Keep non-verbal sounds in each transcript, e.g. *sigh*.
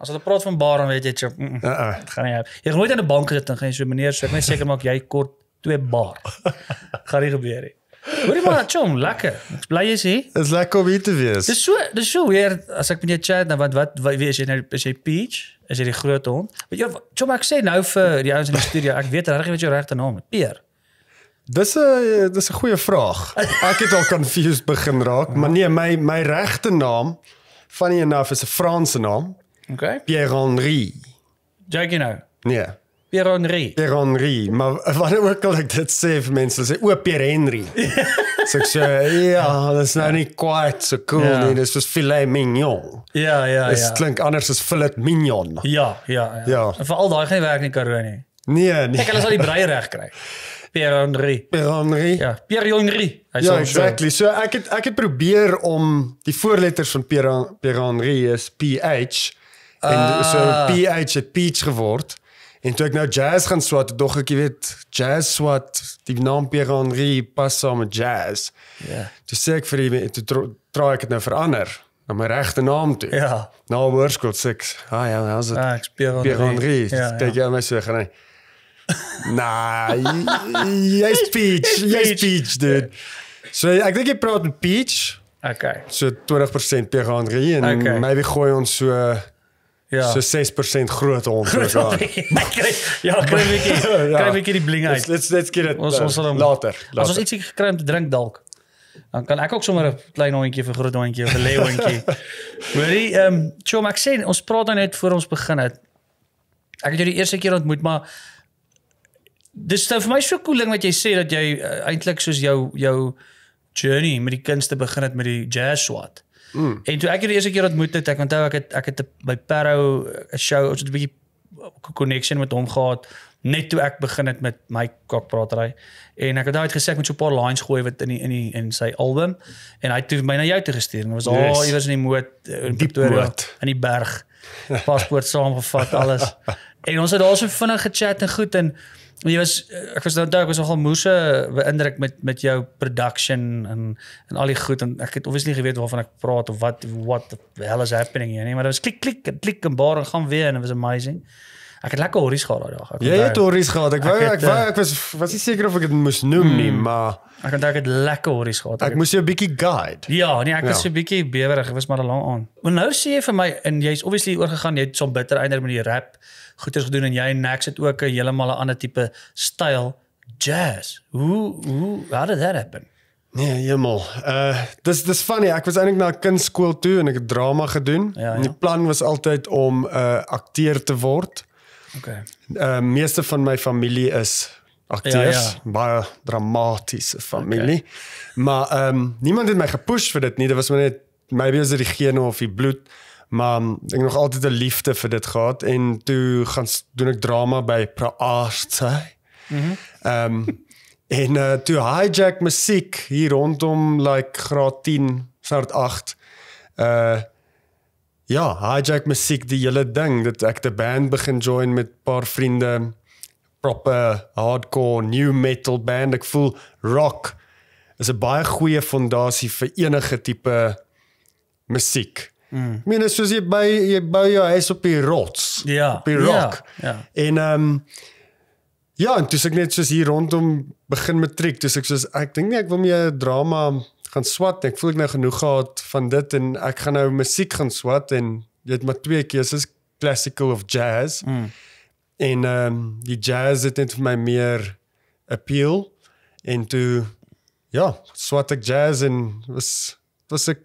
As hulle praat van bar dan weet jy, chip, mm, uh -uh. gaan nie help. Jy gaan nooit aan 'n bank sit en gaan so meneer sê, so "Net seker maak jy kort twee bar." *laughs* gaan nie gebeur nie. Hoorie maar, chom, lekker. Ek bly jy sê. Dis lekker om hier te wees. Dis so, dis so weird as ek met jou chat nou want wat wat weet jy nou as jy Peach, as jy die groot hond. Weet jy, chom ek sê nou vir die ouens in die studio, ek weet regtig wat jou regte naam is. Peer. Dis 'n dis 'n goeie vraag. Ek het al confused begin raak, maar nee, my my regte naam funny enough is 'n Franse naam. Okay. Pierre-Henri. Jy ken nou. Nee. Pierre-Henri. Pierre-Henri, maar wanneer ook al ek dit sê vir mense, hulle sê o Pierre-Henri. so ek sê ja, dis nou nie quite so cool yeah. Ja. nie, dis just filet mignon. Ja, ja, ja. Dit klink anders as filet mignon. Ja, ja, ja. ja. Vir al daai gaan nie werk nie Karoo nie. Nee, nee. Ek hulle sal die brei reg kry. Pierre-Henri. Pierre-Henri. Ja, Pierre-Henri. Ja, exactly. So ek het ek het probeer om die voorletters van Pierre-Henri is PH. En so PH ah. het eh, Peach geword. En toen ik nou jazz gaan swat, dog ik, jy weet, jazz swat, die naam Pierre Henri pas samen met jazz. Ja. zei ik sê ik vir hom, toe probeer ek nou verander na mijn regte naam toe. Ja. Na hoërskool sê "Ah ja, is het. Ah, ik Pierre Henri. Pierre Henri. Ja, Kyk ja. jy my so gaan hy. nah, *laughs* jy's Peach, jy's Peach dude. So ek dink je praat met Peach. Okay. So 20% Pierre Henri en okay. maybe gooi ons so Ja. So 6% groot hond groot hond. *laughs* Ja, kry ja, 'n bietjie *laughs* ja. kry 'n bietjie die bling uit. Let's let's get it. Ons uh, ons sal later. As ons ietsie gekry om te drink dalk. Dan kan ek ook sommer 'n klein hondjie vir groot hondjie of 'n leeuhondjie. *laughs* Hoorie, ehm Chom, ek sê ons praat dan nou net voor ons begin het. Ek het jou die eerste keer ontmoet, maar dis stuff my so cool ding wat jy sê dat jy uh, eh, eintlik soos jou jou journey met die kunste begin het met die jazz swat. Mm. En toe ek hierdie eerste keer ontmoet het, ek onthou ek het ek het by Perro 'n show, ons het 'n bietjie connection met hom gehad net toe ek begin het met my kokpraatery en ek het daai uitgesê ek moet so 'n paar lines gooi wat in die, in die, in sy album en hy het my na jou toe gestuur en was al ah, yes. iewers in die moot eh, in Pretoria in die berg paspoort saamgevat alles *laughs* en ons het daar so vinnig gechat en goed en jy was eh, ek was nou onthou ek was nogal moerse eh, beïndruk met met jou production en en al die goed en ek het obviously geweet waarvan ek praat of wat what the hell is happening hier nee maar dit was klik klik klik en baie gaan weer en it was amazing ek het lekker horries gehad daai dag ek het horries gehad ek wou ek wou eh, ek was was nie seker of ek dit moes noem hmm. nie maar ek het daai gek lekker horries gehad ek, ek moes jou 'n bietjie guide ja nee ek ja. was so 'n bietjie bewerig ek was maar 'n lang aan maar nou sê jy vir my en jy's obviously oorgegaan jy't so bitter einder met die rap goeders gedoen en jy Next het ook 'n heeltemal 'n ander tipe styl jazz. Hoe hoe how did that happen? Nee, jemal. Uh eh, dis dis funny. Ek was eintlik na kunstskool toe en ek het drama gedoen. Ja, ja. En die plan was altyd om 'n uh, eh, akteur te word. Okay. Uh meeste van my familie is akteurs, ja, ja. baie dramatiese familie. Okay. Maar ehm um, niemand het my gepush vir dit nie. Dit was maar net maybe as dit die gene of die bloed. Maar um, ek het nog altyd 'n liefde vir dit gehad en toe gaan doen ek drama by Praart. Mhm. Ehm en uh, toe hijack musiek hier rondom like graad 10, graad 8. Uh ja, hijack musiek die hele ding dat ek 'n band begin join met 'n paar vriende proper hardcore new metal band ek voel rock is 'n baie goeie fondasie vir enige tipe musiek. Mm. Mien is soos jy by jy bou jou huis op die rots. Ja. Op die rok. Ja. ja. En ehm um, ja, en dis ek net soos hier rondom begin matriek, dis ek soos ek dink nie ek wil meer drama gaan swat. Ek voel ek nou genoeg gehad van dit en ek gaan nou musiek gaan swat en jy het maar twee keuses, classical of jazz. Mm. En ehm um, die jazz het net vir my meer appeal en toe ja, swat ek jazz en was was ek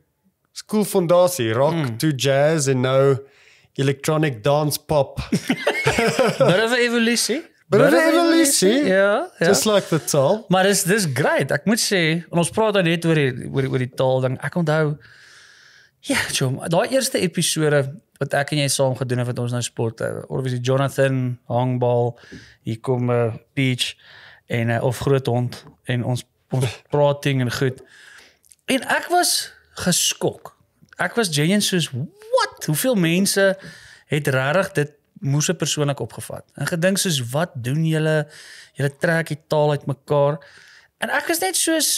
skool fondasie rock mm. to jazz en nou electronic dance pop. Maar dit is 'n evolusie. Maar dit is 'n evolusie. Ja, ja. Just like the taal. Maar dis dis great. Ek moet sê, ons praat dan nou net oor die oor die oor die taal ding. Ek onthou ja, Jom, daai eerste episode wat ek en jy saam gedoen het wat ons nou sport, eh, obviously Jonathan Hangball, hier kom uh, Peach en uh, of groot hond en ons ons praat ding en goed. En ek was geskok. Ek was genuen soos wat? Hoeveel mense het regtig dit moes persoonlik opgevat? En gedink soos wat doen julle? Julle trek die taal uit mekaar. En ek is net soos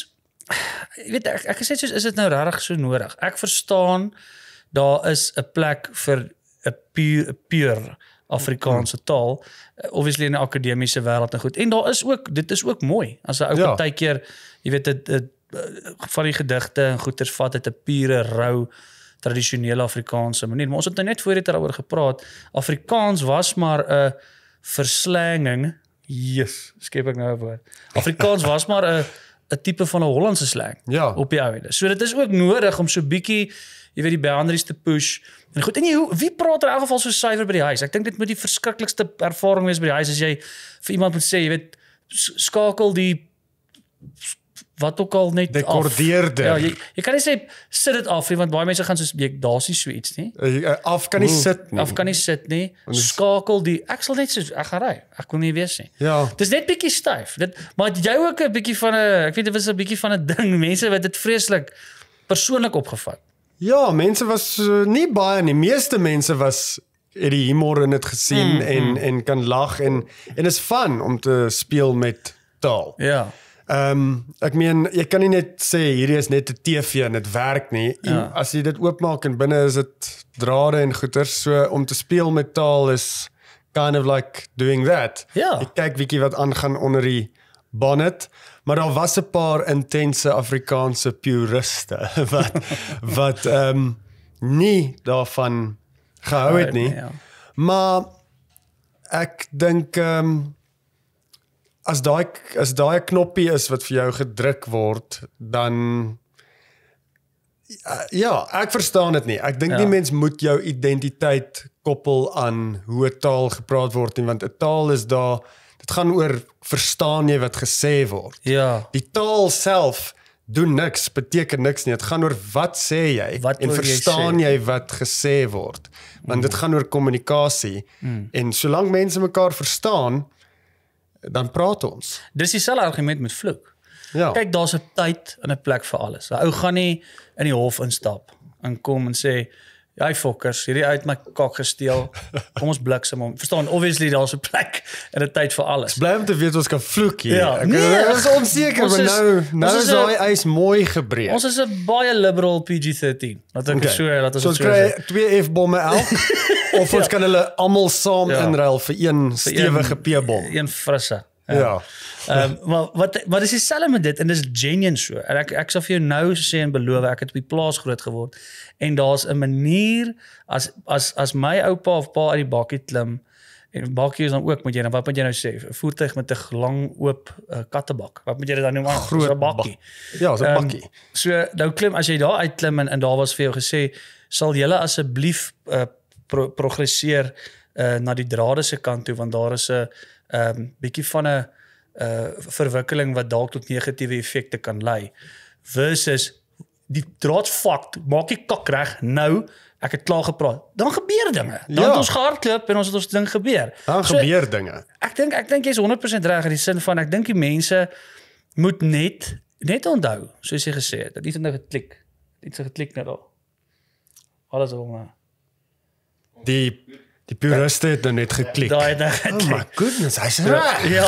jy weet ek ek is net soos is dit nou regtig so nodig? Ek verstaan daar is 'n plek vir 'n pure pure Afrikaanse hmm. taal obviously in die akademiese wêreld en goed. En daar is ook dit is ook mooi as 'n ou ja. partykeer ja. jy weet dit Eh, van die gedigte en goeters vat het 'n pure rou tradisionele Afrikaanse manier. Maar ons het nou net voorheen daaroor gepraat. Afrikaans was maar 'n verslenging. Jesus, skep ek nou 'n woord. Afrikaans was maar 'n 'n tipe van 'n Hollandse slang ja. op die ouende. So dit is ook nodig om so bietjie jy weet die boundaries te push. En goed, en jy wie praat er in elk geval so suiwer by die huis? Ek dink dit moet die verskriklikste ervaring wees by die huis as jy vir iemand moet sê, jy weet skakel die wat ook al net dekordeerde. Ja, jy, jy kan nie sê sit dit af nie want baie mense gaan soos jy daar's nie so iets nie. Eh, af kan nie sit nie. Af kan nie sit nie. Skakel die ek sal net so ek gaan ry. Ek wil nie weet nie. Ja. Dis net bietjie styf. Dit maar jy ook 'n bietjie van 'n ek weet dit was 'n bietjie van 'n ding *laughs* mense wat dit vreeslik persoonlik opgevat. Ja, mense was eh, nie baie nie. Meeste mense was het die humor in dit gesien mm, en mm. en kan lag en en is van om te speel met taal. Ja. Yeah. Ehm um, ek meen jy kan nie net sê hierdie is net 'n TV en dit werk nie. Ja. As jy dit oopmaak en binne is dit drade en goeder so om te speel met taal is kind of like doing that. Ja. Ek kyk bietjie wat aangaan onder die bonnet, maar daar was 'n paar intense Afrikaanse puriste *laughs* wat *laughs* wat ehm um, nie daarvan gehou het nie. Ja. Maar ek dink ehm um, as daai as daai knoppie is wat vir jou gedruk word, dan eh, ja, ek verstaan dit nie. Ek dink ja. nie mens moet jou identiteit koppel aan hoe 'n taal gepraat word nie, want 'n taal is daar dit gaan oor verstaan jy wat gesê word. Ja. Die taal self doen niks, beteken niks nie. Dit gaan oor wat sê jy wat en verstaan jy, jy wat gesê word. Want mm. dit gaan oor kommunikasie mm. en solank mense mekaar verstaan, mm dan praat ons. Dis dieselfde argument met vloek. Ja. Kyk, daar's 'n tyd en 'n plek vir alles. 'n Ou gaan nie in die hof instap en kom en sê, "Jy fokkers, hierdie uit my kak gesteel. Kom ons bliksem hom." Verstaan, obviously daar's 'n plek en 'n tyd vir alles. Bly om te weet ons kan vloek hier. Ja, ek nee, is onseker, maar nou, nou is daai ys mooi gebreek. Ons is 'n baie liberal PG13. Wat ek okay. so, laat ons so. So kry twee F-bomme elk. *laughs* *laughs* of ons ja. kan hulle almal saam ja. inruil vir een stewige peebol, een frisse. Ja. ja. Ehm um, maar wat wat is dieselfde met dit en dis genuine so. En ek ek sal vir jou nou sê en beloof ek het op die plaas groot geword en daar's 'n manier as as as my oupa of pa uit die bakkie klim en bakkie is dan ook moet jy dan nou, wat moet jy nou sê 'n voertuig met 'n lang oop uh, kattebak. Wat moet jy dit dan noem? 'n Groot bakkie. Ba ja, 'n ehm, bakkie. Um, so nou klim as jy daar uit klim en, en daar was vir jou gesê sal jy asseblief 'n uh, eh, pro progresseer uh, na die drade se kant toe want daar is 'n um, ehm, bietjie van 'n uh, eh, verwikkeling wat dalk tot negatiewe effekte kan lei versus die draad fak maak die kak reg nou ek het klaar gepraat dan gebeur dinge dan ja. het ons gehardloop en ons het ons ding gebeur dan so, gebeur dinge ek dink ek dink jy's 100% reg in die sin van ek dink die mense moet net net onthou soos jy gesê het dat iets net nou geklik iets geklik net al alles op maar die die puriste het nou net geklik. Daai het oh geklik. Oh my goodness, hy's ja. reg. Ja.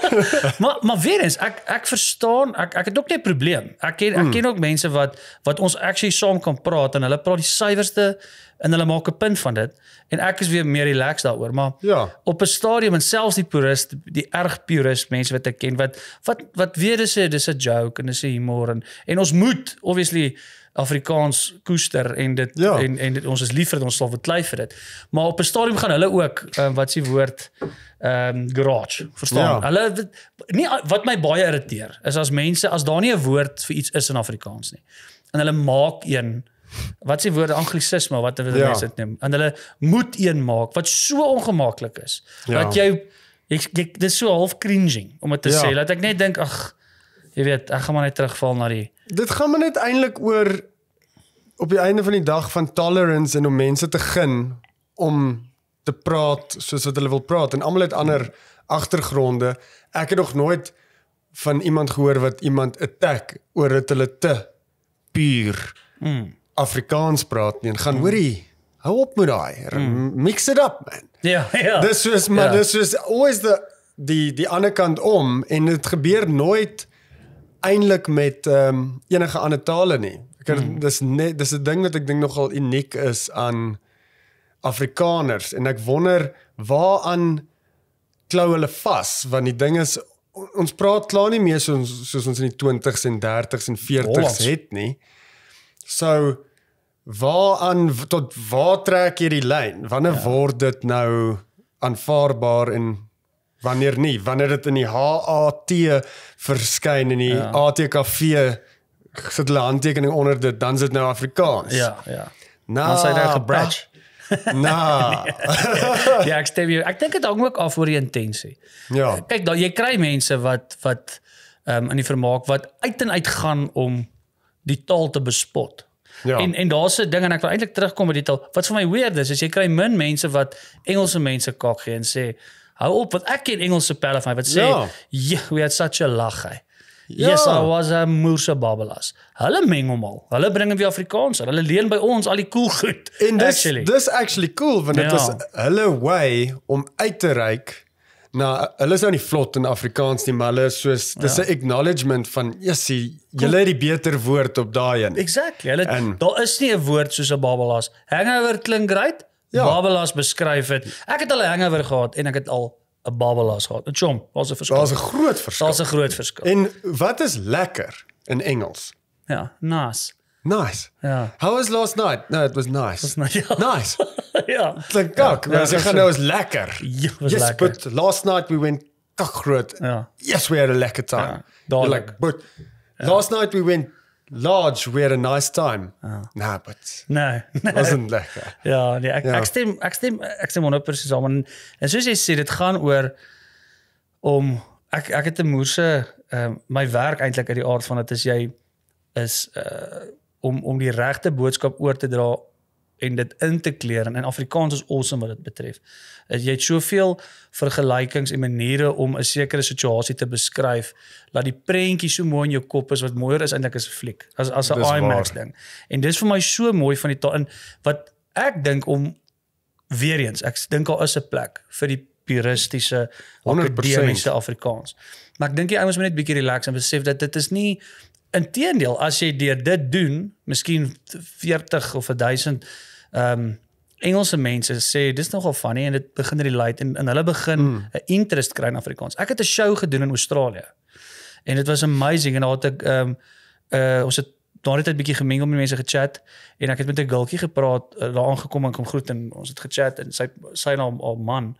*laughs* maar maar weer eens ek ek verstaan ek ek het ook net probleem. Ek ken ek hmm. ken ook mense wat wat ons actually saam kan praat en hulle praat die suiwerste en hulle maak 'n punt van dit en ek is weer meer relaxed daaroor maar ja. op 'n stadium en selfs die purist die erg purist mense wat ek ken wat wat wat weer dis 'n dis 'n joke en dis 'n humor en en ons moet obviously Afrikaans koester en dit ja. en en dit, ons is lief vir dit ons sal verklei vir dit. Maar op 'n stadium gaan hulle ook um, wat s'ie woord ehm um, garage, verstaan? Ja. Hulle nie wat my baie irriteer is as mense as daar nie 'n woord vir iets is in Afrikaans nie. En hulle maak een wat s'ie woord anglisisme wat hulle ja. mense dit neem en hulle moet een maak wat so ongemaklik is ja. dat jy ek, ek dis so half cringing om dit te ja. sê dat ek net dink ag jy weet ek gaan maar net terugval na die dit gaan maar net eintlik oor op die einde van die dag van tolerance en om mense te gun om te praat soos wat hulle wil praat en almal het ander agtergronde. Ek het nog nooit van iemand gehoor wat iemand attack oor dit hulle te puur mm. Afrikaans praat nie en gaan mm. hoorie hou op met daai mm. mix it up man. Ja yeah, ja. Yeah. This is my yeah. this is always the die die ander kant om en dit gebeur nooit eintlik met ehm um, enige ander tale nie. Ek mm. dis net dis 'n ding wat ek dink nogal uniek is aan Afrikaners en ek wonder waaraan klou hulle vas want die ding is ons praat klaar nie meer soos, soos ons in die 20s en 30s en 40s het nie. So waaraan tot waar trek hierdie lyn? Wanneer ja. word dit nou aanvaarbaar en Wanneer nie, wanneer dit in die HAT verskyn in die ja. ATKV sit hulle handtekening onder dit, dan is dit nou Afrikaans. Ja, ja. Nou sê daar gebrach. *laughs* Nou. *laughs* Ja, ek stem jou. Ek dink dit hang ook af oor die intensie. Ja. Kyk, dan jy kry mense wat wat ehm um, in die vermaak wat uit en uit gaan om die taal te bespot. Ja. En en daar's 'n ding en ek wil eintlik terugkom by die taal. Wat vir my weird is, is jy kry min mense wat Engelse mense kak gee en sê Hou op wat ek ken Engelse pelle van my wat sê ja. we had such a lach. Hey. Ja. Yes, I was a moorse babelas. Hulle meng hom al. Hulle bring hom weer Afrikaans. Hulle leen by ons al die cool goed. En dis actually. dis actually cool want dit ja. was hulle way om uit te reik. Nou, hulle is nou nie vlot in Afrikaans nie, maar hulle is soos dis 'n ja. acknowledgement van yessie, julle het die beter woord op daai een. Exactly. Hulle daar is nie 'n woord soos 'n babelas. Hangover klink great ja. Babelas beskryf het. Ek het al 'n hangover gehad en ek het al 'n Babelas gehad. Nou chom, daar's 'n verskil. Daar's 'n groot verskil. Daar's 'n groot verskil. En wat is lekker in Engels? Ja, nice. Nice. Ja. How was last night? No, it was nice. Was nice. Ja. Nice. *laughs* ja. Dit gok, maar sy gaan nou is lekker. Ja, was yes, lekker. But last night we went kak groot. Ja. Yes, we had a lekker time. Ja, like, but ja. last night we went large we had a nice time. Ja. Nah, but. No. Nee. Wasn't lekker. *laughs* ja, nee, ek ja. ek stem ek stem ek stem wonder presies om en soos jy sê dit gaan oor om ek ek het 'n moerse um, my werk eintlik uit die aard van dit is jy is uh, om om die regte boodskap oor te dra en dit in te kleer en in Afrikaans is awesome wat dit betref. Eh, jy het soveel vergelykings en maniere om 'n sekere situasie te beskryf dat die prentjie so mooi in jou kop is wat mooier is eintlik as 'n fliek. As as 'n IMAX waar. ding. En dis vir my so mooi van die taal in wat ek dink om weer eens ek dink daar is 'n plek vir die puristiese akademiese Afrikaans. Maar ek dink jy ouens moet net bietjie relax en besef dat dit is nie Inteendeel, as jy deur dit doen, miskien 40 of 'n ehm um, Engelse mense sê dis nogal funny en dit begin relate en en hulle begin 'n mm. interest kry in Afrikaans. Ek het 'n show gedoen in Australië. En dit was amazing en daar het ek ehm um, uh ons het daar net 'n bietjie gemengel met mense gechat en ek het met 'n gultjie gepraat uh, daar aangekom en kom groet en ons het gechat en sy sy naam al man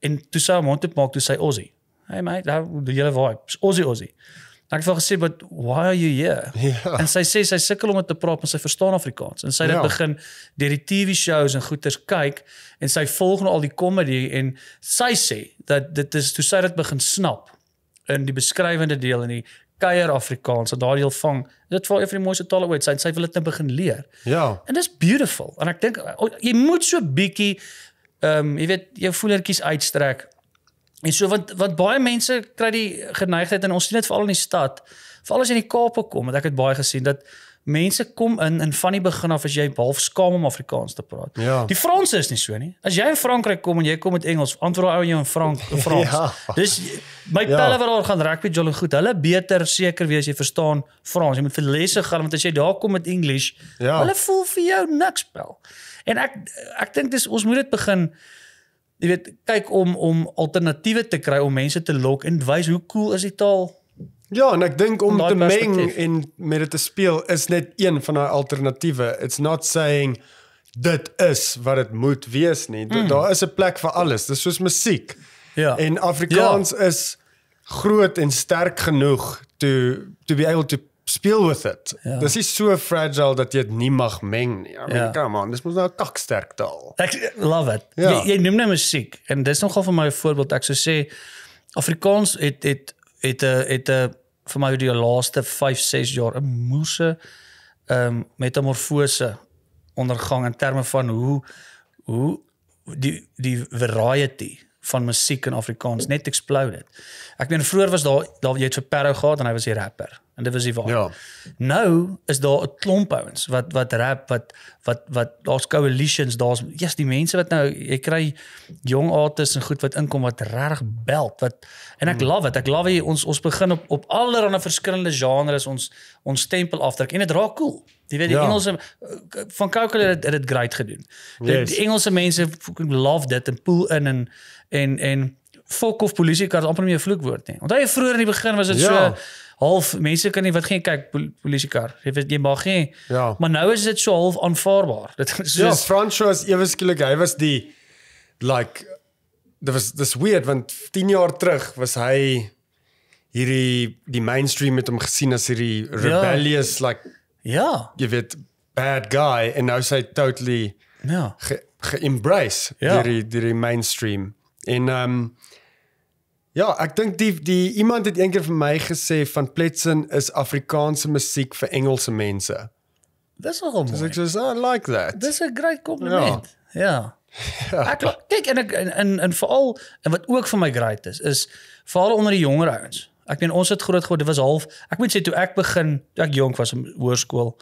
en toe sy hom ontmoet maak toe sy Aussie. Hey mate, daar die hele vibe. Aussie Aussie. Ek het vir gesê but why are you here? Yeah. Ja. En sy sê sy sukkel om dit te praat en sy verstaan Afrikaans. En sy het yeah. Ja. begin deur die TV shows en goeters kyk en sy volg nou al die comedy en sy sê dat dit is toe sy dit begin snap in die beskrywende deel en die kuier Afrikaans wat daardie deel vang. Dit val effe die mooiste taal ooit. Sy sy wil dit net nou begin leer. Ja. Yeah. En dis beautiful. En ek dink oh, jy moet so bietjie ehm um, jy weet jou voeletjies uitstrek En so want wat baie mense kry die geneigtheid en ons sien dit veral in die stad, veral as jy in die Kaap kom, want ek het baie gesien dat mense kom in en van die begin af as jy half skaam om Afrikaans te praat. Ja. Die Franse is nie so nie. As jy in Frankryk kom en jy kom met Engels, antwoord hulle jou in Frank in *laughs* Frans. ja. Dis my ja. pelle ja. wat daar gaan rugby jolly goed. Hulle beter seker wees jy verstaan Frans. Jy moet vir lesse gaan want as jy daar kom met English, ja. hulle voel vir jou niks bel. En ek ek dink dis ons moet dit begin jy weet kyk om om alternatiewe te kry om mense te lok en wys hoe cool is die taal Ja, en ek dink om te meng in met dit te speel is net een van daai alternatiewe. It's not saying dit is wat dit moet wees nie. Mm. Daar is 'n plek vir alles. Dis soos musiek. Ja. En Afrikaans ja. is groot en sterk genoeg to to be able to speel with it. Ja. Dis is so fragile dat jy dit nie mag meng nie. I mean, ja. come on, dis mos nou 'n kaksterk taal. Ek eh, love it. Ja. Jy, jy noem nou musiek en dis nogal vir my 'n voorbeeld. Ek sou sê Afrikaans het het het 'n het 'n vir my die laaste 5, 6 jaar 'n moerse ehm um, metamorfose ondergang in terme van hoe hoe die die variety van musiek in Afrikaans net exploded. Ek meen vroeër was daar daar jy het vir Perro gehad en hy was 'n rapper en dit was die waar. Ja. Nou is daar 'n klomp ouens wat wat rap wat wat wat daar's coalitions, daar's yes die mense wat nou jy kry jong artists en goed wat inkom wat reg belt wat en ek mm. love dit. Ek love jy ons ons begin op op allerlei verskillende genres ons ons stempel afdruk en dit raak cool. Jy weet die ja. Engelse van Kokkel het dit great gedoen. Yes. Die, die Engelse mense fucking love dit en pool in en en en fok of polisie kan amper nie meer vloekwoord nie. Onthou jy vroeër in die begin was dit ja. so half mense kan nie wat geen kyk polisiekar jy weet jy mag nie ja. maar nou is dit so half aanvaarbaar *laughs* dit is so ja, Franchois ewe skielik hy was die like there was this weird want 10 jaar terug was hy hierdie die mainstream met hom gesien as hierdie ja. rebellious ja. like ja jy weet bad guy and now say totally ja ge, ge embrace ja. die die mainstream en ehm um, Ja, ek dink die die iemand het eendag vir my gesê van Pletsen is Afrikaanse musiek vir Engelse mense. Dis hom. Dis ek sê I like that. Dis 'n groot kompliment. Ja. ja. *laughs* ja. Ek kyk en ek en en, en veral en wat ook vir my great is is veral onder die jonger ouens. Ek meen ons het groot geword, dit was half ek moet sê toe ek begin, toe ek jonk was in hoërskool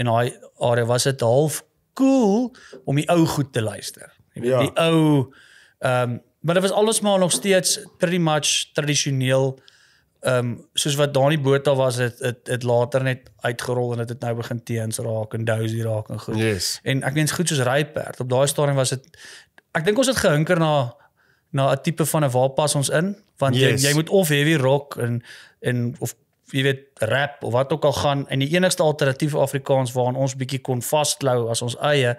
en daai area was dit half cool om die ou goed te luister. Jy weet ja. die ou ehm um, maar dit was alles maar nog steeds pretty much tradisioneel. Ehm um, soos wat Dani Botha was dit dit dit later net uitgerol en dit het, het nou begin teens raak en dozy raak en goed. Yes. En ek meen goed soos Ryper op daai stadium was dit ek dink ons het gehinker na na 'n tipe van 'n waar pas ons in want yes. jy, jy moet of heavy rock en en of jy weet rap of wat ook al gaan en die enigste alternatief Afrikaans waaraan ons bietjie kon vasklou as ons eie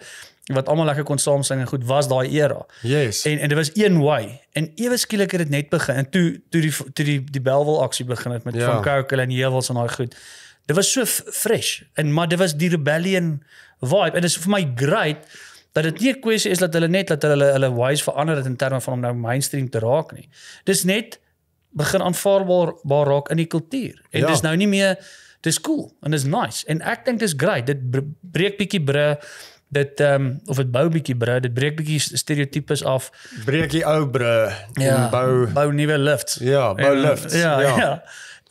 wat almal lekker kon saam sing en goed was daai era. Yes. En en dit was een way. En ewe skielik het dit net begin en toe toe die toe die die Belwel aksie begin het met ja. van Coke en Hewels en daai goed. Dit was so fresh en maar dit was die rebellion vibe en dit is vir my great dat dit nie 'n kwessie is dat hulle net dat hulle hulle ways verander het in terme van om nou mainstream te raak nie. Dis net begin aanvaarbaar waar raak in die kultuur. En ja. dis nou nie meer dis cool en dis nice en ek dink dis great. Dit breek bietjie bru dit ehm um, of dit bou bietjie bro, dit breek bietjie stereotypes af. Breek die ou bro, ja, bou bou nuwe lifts. Ja, bou en, lifts. Ja. ja. ja.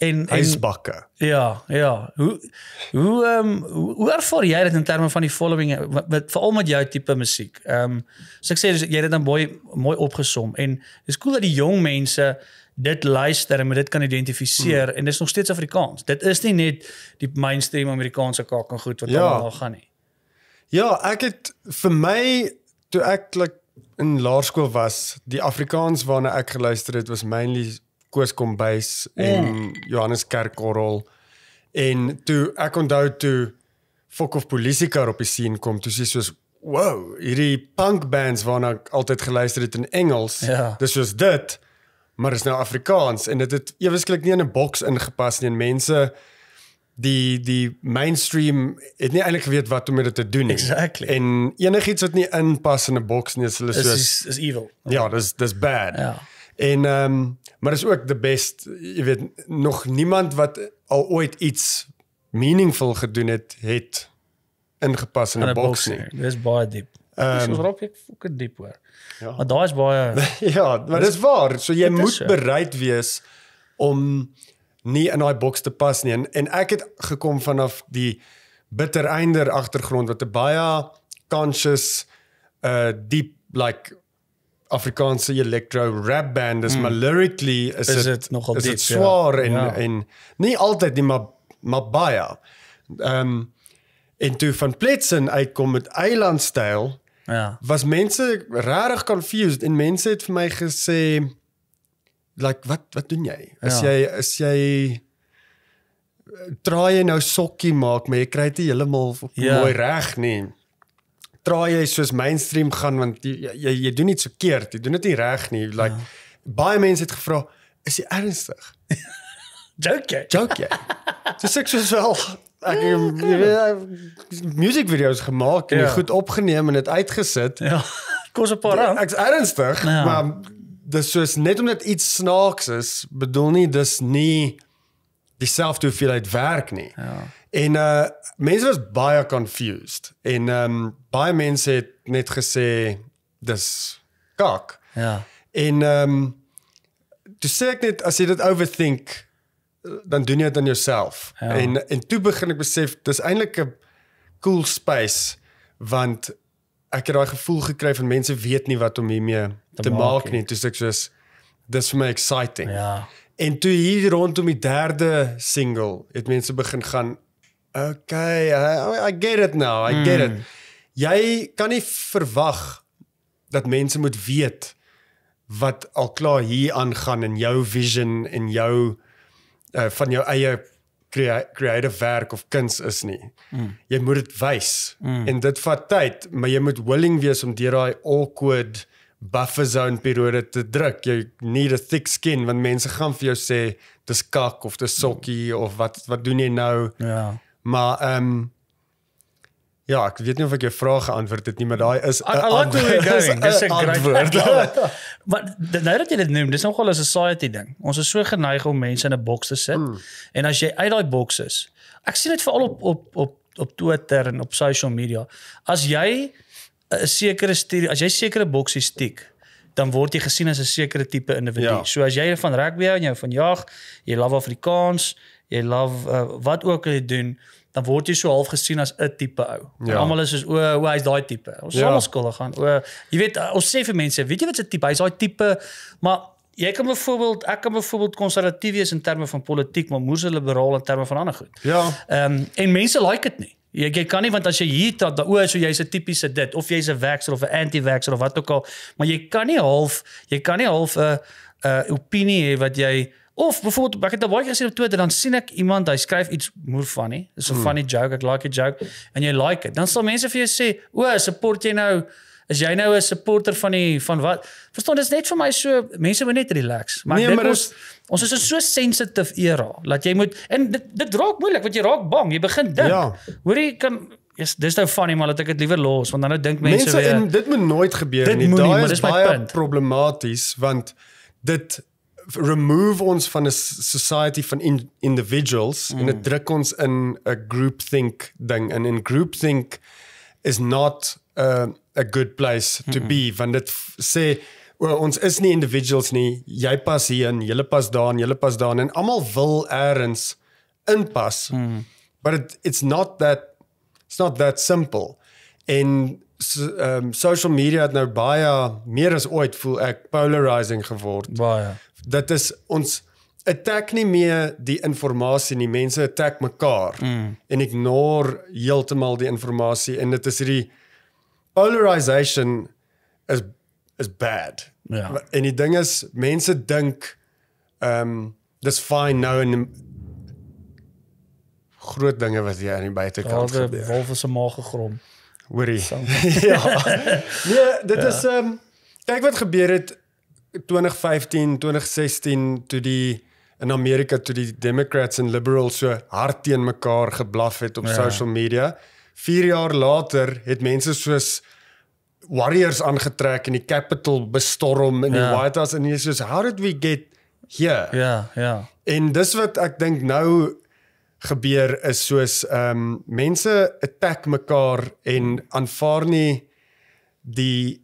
En ysbakke. Ja, ja. Hoe hoe ehm um, hoe, hoe ervaar jy dit in terme van die following wat veral met jou tipe musiek? Ehm um, so ek sê dus, jy het dit dan mooi mooi opgesom en dis cool dat die jong mense dit luister en met dit kan identifiseer mm. en dis nog steeds Afrikaans. Dit is nie net die mainstream Amerikaanse kak en goed wat ja. almal gaan nie. Ja, ek het vir my toe ek like, in laerskool was, die Afrikaans waarna ek geluister het was mainly Koos Kombuis ja. en yeah. Johannes Kerkorrel. En toe ek onthou toe Fok of Polisiekar op die scene kom, toe sê soos wow, hierdie punk bands waarna ek altyd geluister het in Engels. Yeah. Ja. Dis soos dit, maar is nou Afrikaans en dit het eweslik nie in 'n boks ingepas nie en mense die die mainstream het nie eintlik geweet wat om dit te doen nie. Exactly. En enigiets wat nie inpas in 'n boks nie, is hulle so is is evil. Ja, dis dis bad. Ja. En ehm um, maar dis ook the best, jy weet, nog niemand wat al ooit iets meaningful gedoen het, het ingepas in 'n boks nie. Dis baie diep. Um, dis regtig fucking diep hoor. Ja. Maar daar's baie *laughs* Ja, maar dis waar. So jy moet so. bereid wees om nie in daai boks te pas nie en en ek het gekom vanaf die bitter einder agtergrond wat 'n baie conscious uh deep like Afrikaanse electro rap band is mm. maar lyrically is dit is dit nogal is dit ja. swaar ja. en ja. en nie altyd nie maar maar baie um en toe van Pletsen uitkom met Eiland styl ja was mense regtig confused en mense het vir my gesê like wat wat doen jy? Is ja. jy is jy draai jy nou sokkie maak, maar jy kry dit heeltemal ja. mooi reg nie. Draai jy soos mainstream gaan want jy jy, jy doen dit verkeerd. Jy doen dit nie reg nie. Like ja. baie mense het gevra, is jy ernstig? *laughs* Joke. Joke. So sukses wel. Ek jy ja, weet ja. music videos gemaak en ja. goed opgeneem en dit uitgesit. Ja. *laughs* Kos 'n paar rand. Ek's ernstig, ja. maar dis soos net omdat iets snaaks is, bedoel nie dis nie dieselfde hoeveelheid werk nie. Ja. En uh mense was baie confused en um baie mense het net gesê dis kak. Ja. En um toe sê ek net as jy dit overthink dan doen jy dit aan jouself. Ja. En en toe begin ek besef dis eintlik 'n cool space want ek het daai gevoel gekry van mense weet nie wat om hiermee te, te maak nie. Dit is ek soos dis vir my exciting. Ja. En toe hier rondom die derde single, het mense begin gaan okay, I, I get it now. I mm. get it. Hmm. Jy kan nie verwag dat mense moet weet wat al klaar hier aangaan in jou vision en jou uh, van jou eie crea creative werk of kuns is nie. Mm. Jy moet dit wys mm. en dit vat tyd, maar jy moet willing wees om deur daai awkward buffer zone periode te druk. Jy need a thick skin want mense gaan vir jou sê dis kak of dis sokkie mm. of wat wat doen jy nou? Ja. Maar ehm um, Ja, ek weet nie of ek jou vraag geantwoord het nie, maar daai is 'n antwoord. Dis 'n great antwoord. *laughs* Ja, maar nou dat jy dit noem, dis nogal 'n society ding. Ons is so geneig om mense in 'n boks te sit. Mm. En as jy uit daai boks is, ek sien dit veral op op op op Twitter en op social media. As jy 'n sekere stuur, as jy sekere boksies tik, dan word jy gesien as 'n sekere tipe individu. Ja. So as jy van rugby hou en jou van jag, jy love Afrikaans, jy love uh, wat ook al jy doen, dan word jy so half gesien as 'n tipe ou. Ja. Almal is so o, hy's daai tipe. Ons ja. almal skuldig gaan. O, jy weet, ons sê vir mense, weet jy wat se tipe? Hy's daai tipe, maar jy kan byvoorbeeld, ek kan byvoorbeeld konservatief wees in terme van politiek, maar moes hulle liberaal in terme van ander goed. Ja. Ehm um, en mense like dit nie. Jy jy kan nie want as jy hier trap da o, so jy's 'n tipiese dit of jy's 'n vaxer of 'n anti-vaxer of wat ook al, maar jy kan nie half jy kan nie half 'n 'n opinie hê wat jy Of byvoorbeeld, ek het baie gesien op Twitter dan sien ek iemand hy skryf iets moer funny. Dis 'n mm. funny joke, ek like die joke en jy like dit. Dan sal mense vir jou sê, "O, support jy nou? Is jy nou 'n supporter van die van wat?" Verstaan, dis net vir my so mense moet net relax. Maar nee, dit maar ons ons is so sensitive era dat jy moet en dit dit raak moeilik want jy raak bang, jy begin dink. Ja. Hoor jy kan Yes, dis nou funny maar laat ek dit liewer los want dan nou dink mense, mense weer. Mense en dit moet nooit gebeur nie. Daai is baie problematies want dit remove ons van 'n society van in, individuals mm. en dit mm. druk ons in 'n groupthink ding en in groupthink is not 'n uh, a good place to mm -mm. be want dit sê well, ons is nie individuals nie jy pas hier in jy pas daar en jy pas daar en almal wil eers inpas mm. but it, it's not that it's not that simple en so, um, ehm, social media het nou baie meer as ooit voel ek polarizing geword baie dit is ons attack nie meer die inligting nie. Mense attack mekaar mm. en ignore heeltemal die inligting en dit is hierdie polarization is is bad. Ja. En die ding is mense dink ehm um, dis fine nou en groot dinge wat hier aan die buitekant gebeur. Al die wolf is 'n maag gegrom. Hoorie. *laughs* ja. Nee, dit ja. is ehm um, kyk wat gebeur het 2015, 2016 toe die in Amerika toe die Democrats en Liberals so hard teen mekaar geblaf het op ja. social media. 4 jaar later het mense soos warriors aangetrek en die capital bestorm in ja. die White House en jy sê how did we get here? Ja, ja. En dis wat ek dink nou gebeur is soos ehm um, mense attack mekaar en aanvaar nie die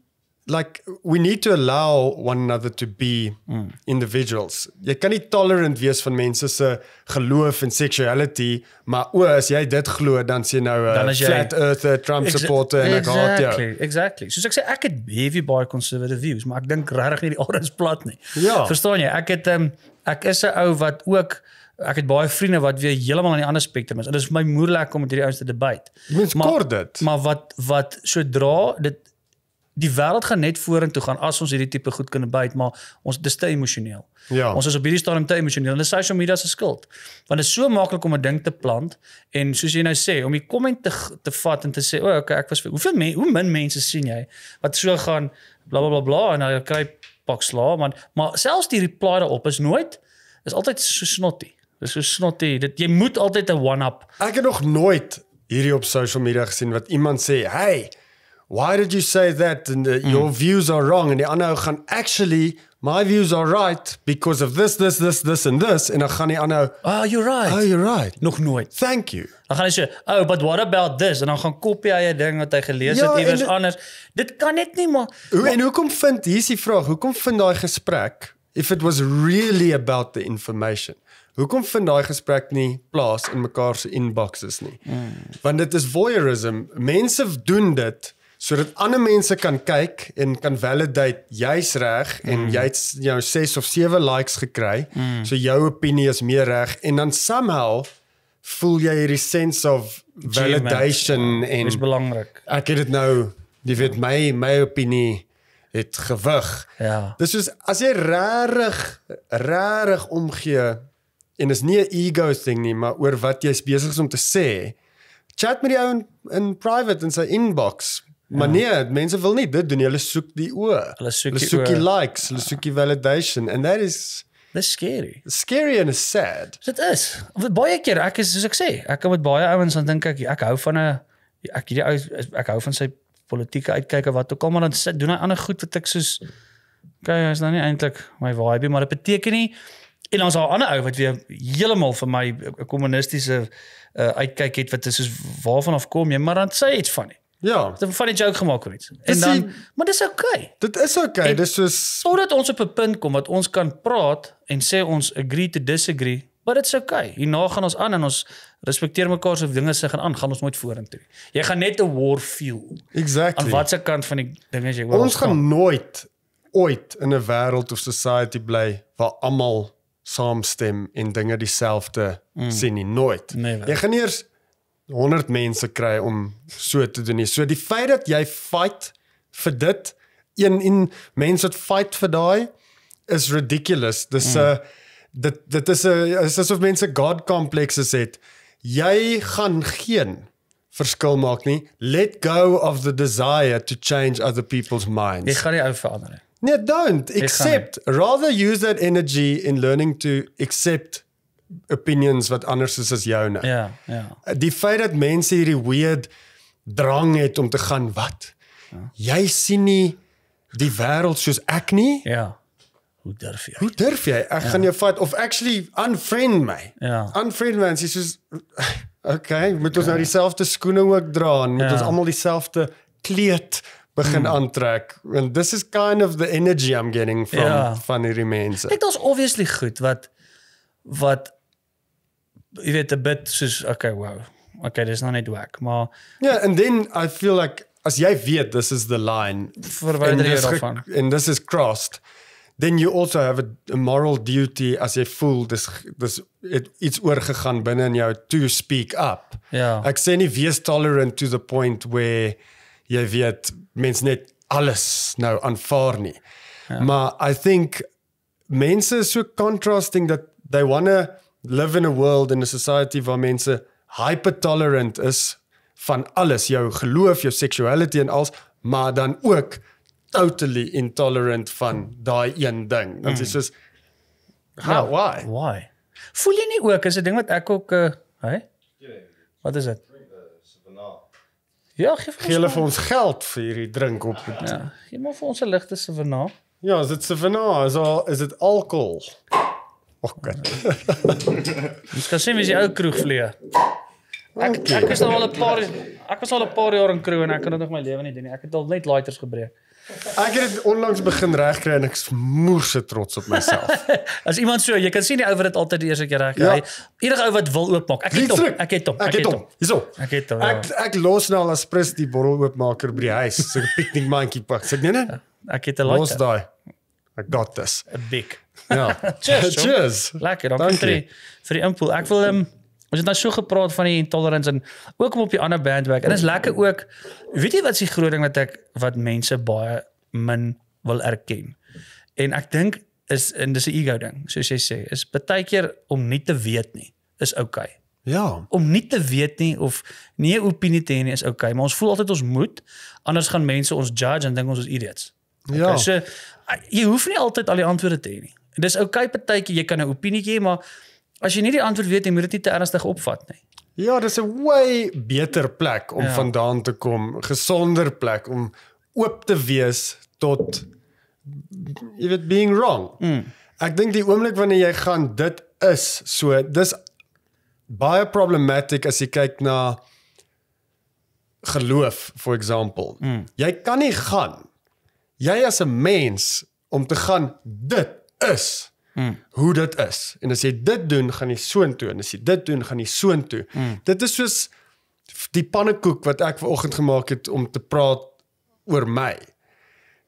like we need to allow one another to be mm. individuals. Jy kan nie tolerant wees van mense se geloof en sexuality, maar o, as jy dit glo dan sien nou uh, 'n flat jy, earther, Trump supporter en ek hoor ja. Exactly. So ek sê ek het baie baie conservative views, maar ek dink regtig nie die *laughs* aarde is plat nie. Ja. Verstaan jy? Ek het um, ek is 'n ou wat ook Ek het baie vriende wat weer heeltemal aan die ander spektrum is. En dit is vir my moeilik om met hierdie ouens te debat. Mens kort dit. Maar wat wat sodra dit die wêreld gaan net vorentoe gaan as ons hierdie tipe goed kan byt, maar ons dis te emosioneel. Ja. Ons is op hierdie stadium te emosioneel en dis social media se skuld. Want dit is so maklik om 'n ding te plant en soos jy nou sê, om die komment te te vat en te sê, "O, oh, okay, ek was hoeveel men, hoe min mense sien jy wat so gaan bla bla bla bla en nou kry pak sla, man, maar selfs die reply daarop is nooit is altyd so snotty. Dis so snotty. Dit jy moet altyd 'n one-up. Ek het nog nooit hierdie op social media gesien wat iemand sê, "Hey, why did you say that and uh, mm. your views are wrong and die ander ou gaan actually my views are right because of this this this this and this en dan gaan die ander ah oh, you're right oh you're right nog nooit thank you dan gaan hy sê oh but what about this en dan gaan kopie hy 'n ding wat hy gelees ja, het iewers anders dit kan net nie maar hoe maar, en hoekom vind hier's die vraag hoekom vind daai gesprek if it was really about the information Hoekom vind daai gesprek nie plaas in mekaar se inboxes nie? Mm. Want dit is voyeurism. Mense doen dit sodat ander mense kan kyk en kan validate jy's reg mm. en jy het jou 6 of 7 likes gekry. Mm. So jou opinie is meer reg en dan somehow voel jy hierdie sense of validation Gee, ja, en is belangrik. Ek het dit nou, jy weet my my opinie het gewig. Ja. Dis soos as jy regtig regtig omgee en is nie 'n ego ding nie, maar oor wat jy besig is om te sê. Chat met die ou in, in private in sy inbox, Ja. Maar ja. nee, mense wil nie dit doen nie. Hulle soek die o. Hulle soek die, hulle soek die likes, ja. hulle soek die validation and that is that's scary. Scary and is sad. Dit is. Wat baie keer ek is soos ek sê, ek kom met baie ouens dan dink ek ek hou van 'n ek hierdie ou ek hou van sy politieke uitkyk of wat ook al maar dan sit doen hy ander goed wat ek soos okay, is nou nie eintlik my vibe, maar dit beteken nie en ons al 'n ander ou wat weer heeltemal vir my 'n kommunistiese uh, uitkyk het wat is soos waarvan af kom jy maar dan sê iets van nie. Ja. Van die joke gemaak of iets. En dan die, maar dis oukei. Okay. Dit is oukei. Okay. Dis so sodat ons op 'n punt kom wat ons kan praat en sê ons agree to disagree, maar dit's oukei. Okay. Hierna gaan ons aan en ons respekteer mekaar se dinge se gaan aan, gaan ons nooit vorentoe nie. Jy gaan net 'n war feel. Exactly. Aan watter kant van die dinge as jy wil. Ons gaan kan. nooit ooit in 'n wêreld of society bly waar almal saamstem en dinge dieselfde mm. sien nie nooit. Never. Jy gaan nie eers 100 mense kry om so te doen nie. So die feit dat jy fight vir dit een en mense wat fight vir daai is ridiculous. Dis 'n mm. dit dit is 'n is asof mense god complexes het. Jy gaan geen verskil maak nie. Let go of the desire to change other people's minds. Ek gaan nie ou verander nie. Nee, don't accept. Rather use that energy in learning to accept opinions wat anders is as joune. Ja, ja. Die feit dat mense hierdie weird drang het om te gaan wat? Ja. Jy sien nie die wêreld soos ek nie? Ja. Hoe durf jy? Hoe durf jy? Ek ja. gaan jou vat of actually unfriend my. Ja. Unfriend mens is soos *laughs* okay, moet ons ja. nou dieselfde skoene ook dra en moet ja. ons almal dieselfde kleed begin hmm. aantrek. And this is kind of the energy I'm getting from ja. funny remains. Dit is obviously goed wat wat jy weet 'n bit soos okay wow okay dis nou net wack maar ja yeah, and then i feel like as jy weet this is the line verwyder jy daarvan and this is crossed then you also have a, a moral duty as jy voel dis dis it, it's oorgegaan binne in jou to speak up ja yeah. ek sê nie wees tolerant to the point where jy weet mens net alles nou aanvaar nie yeah. Ja. maar i think mense is so contrasting that they want to live in a world in a society waar mense hyper tolerant is van alles jou geloof jou sexuality en als maar dan ook totally intolerant van daai een ding mm. want dit is hmm. soos how yeah, nou, why why voel jy nie ook is 'n ding wat ek ook uh, eh, hey wat is dit ja gee vir ons geld vir hierdie drink op ja gee maar vir ons 'n ligte savanna ja is dit savanna is al is dit alkohol Okay. Ons gaan sien wie se ou kroeg vlieg. Ek ek is nou al 'n paar ek was al 'n paar jaar in kroeg en ek kan dit nog my lewe nie doen nie. Ek het al net lighters gebreek. Ek het dit onlangs begin regkry en ek is moerse trots op myself. *laughs* As iemand so, jy kan sien die ou wat dit altyd die eerste keer regkry. Ja. Enige ou wat wil oopmaak. Ek het hom. Ek het hom. Ek het hom. Hierso. Ek het hom. Ja. Ek ek los nou al as pres die borrel oopmaker by die huis. So 'n picnic mandjie pak. Sê nee nee. Ja. Ek het 'n lighter. Los daai. I got this. A big. Ja. *laughs* cheers, cheers. Lekker, dankie, dankie. Vir, die, vir die input. Ek wil um, ons het nou so gepraat van die intolerance en ook om op die ander bandwerk. En dit is lekker ook. Weet jy wat se groot ding wat ek wat mense baie min wil erken. En ek dink is en dis 'n ego ding, soos jy sê, is baie keer om nie te weet nie is oukei. Okay. Ja. Om nie te weet nie of nie opinie te hê nie is oukei, okay, maar ons voel altyd ons moet anders gaan mense ons judge en dink ons is idiots. Ja. Okay, ja. So jy hoef nie altyd al die antwoorde te hê nie. Dis okay partytjie jy kan 'n opinietjie hê, maar as jy nie die antwoord weet, jy moet dit nie te ernstig opvat nie. Ja, dis 'n way beter plek om ja. vandaan te kom, gesonder plek om oop te wees tot you weet being wrong. Mm. Ek dink die oomblik wanneer jy gaan dit is so dis baie problematic as jy kyk na geloof for example. Mm. Jy kan nie gaan jy as 'n mens om te gaan dit is. Mm. Hoe dit is. En as jy dit doen, gaan jy so intoe en as jy dit doen, gaan jy so intoe. Mm. Dit is soos die pannekoek wat ek ver oggend gemaak het om te praat oor my.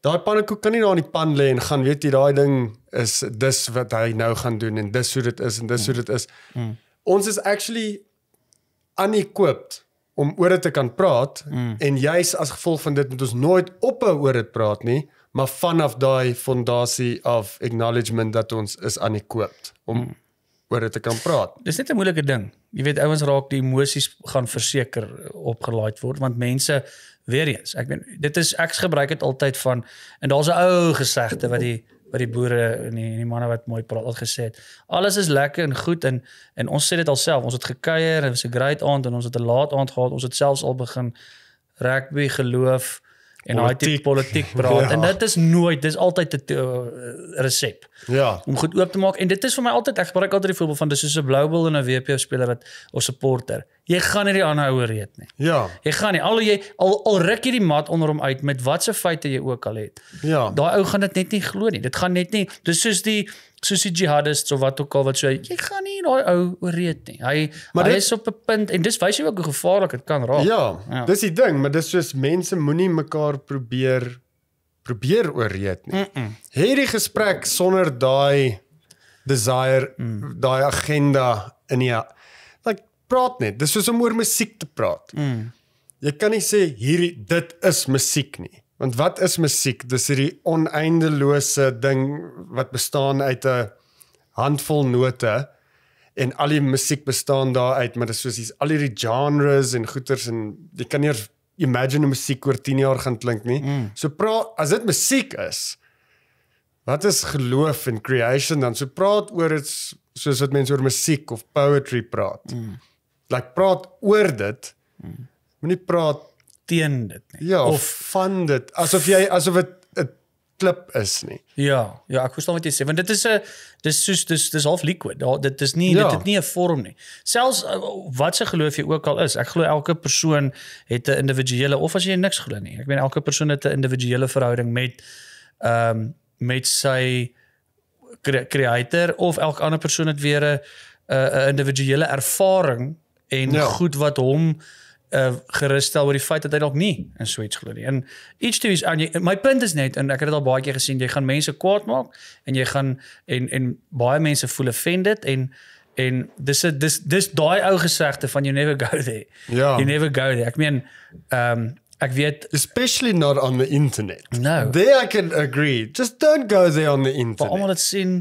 Daai pannekoek kan nie daar in die pan lê en gaan weet jy daai ding is dis wat hy nou gaan doen en dis hoe dit is en dis mm. hoe dit is. Mm. Ons is actually unequipped om oor dit te kan praat mm. en jy's as gevolg van dit moet ons nooit ophou oor dit praat nie. Mm maar vanaf daai fondasie of acknowledgement dat ons is aan die koop om hmm. oor dit te kan praat. Dis net 'n moeilike ding. Jy weet ouens raak die emosies gaan verseker opgelaai word want mense weer eens. Ek weet dit is ek gebruik dit altyd van en daar's 'n ou gesegde wat die wat die boere en die, die manne wat mooi praat al gesê het. Alles is lekker en goed en en ons sê dit alself. Ons het gekuier, dit was 'n great aand en ons het 'n laat aand gehad. Ons het selfs al begin rugby geloof en politiek, politiek praat *laughs* ja. en dit is nooit dis altyd 'n eh, resep Ja. Om goed oop te maak en dit is vir my altyd ek gebruik altyd die voorbeeld van dis soos 'n blou bil en 'n WP speler wat of supporter. Jy gaan nie die ander ou reet nie. Ja. Jy gaan nie al jy al al ruk jy die mat onder hom uit met watse feite jy ook al het. Ja. Daai ou gaan dit net nie glo nie. Dit gaan net nie dis soos die soos die jihadists of wat ook al wat so jy gaan nie daai ou reet nie. Hy maar hy dit, is op 'n punt en dis wys jy ook hoe gevaarlik dit kan raak. Ja, ja. Dis die ding, maar dis soos mense moenie mekaar probeer probeer ooreed nie. Mm -mm. Hierdie gesprek sonder daai desire, mm. daai agenda in die like praat net. Dis soos om oor musiek te praat. Mm. Jy kan nie sê hierdie dit is musiek nie. Want wat is musiek? Dis hierdie oneindelose ding wat bestaan uit 'n handvol note en al die musiek bestaan daaruit, maar dis soos hier's al hierdie genres en goeters en jy kan nie imagine 'n musiek oor 10 jaar gaan klink nie. Mm. So praat as dit musiek is, wat is geloof en creation dan? So praat oor dit soos wat mense oor musiek of poetry praat. Mm. Like praat oor dit. Mm. Moenie mm. praat teen dit nie. Ja, of van dit. Asof jy asof dit klip is nie. Ja, ja, ek verstaan wat jy sê, want dit is 'n dis soos dis dis half liquid. Daar dit is nie ja. dit het nie 'n vorm nie. Selfs eh, wat se geloof jy ook al is, ek glo elke persoon het 'n individuele of as jy niks glo nie. Ek meen elke persoon het 'n individuele verhouding met ehm um, met sy creator of elke ander persoon het weer 'n eh, 'n individuele ervaring en ja. goed wat hom Eh, gerusstel oor die feit dat hy dalk nie in Switch glo nie. En each to his own. My punt is net en ek het dit al baie keer gesien, jy gaan mense kwaad maak en jy gaan en en baie mense voel offended en en dis dis dis daai ou gesegde van you never go there. Ja. You never go there. Ek meen ehm um, Ek weet especially not on the internet. No. There I can agree. Just don't go there on the internet. Want almal dit sien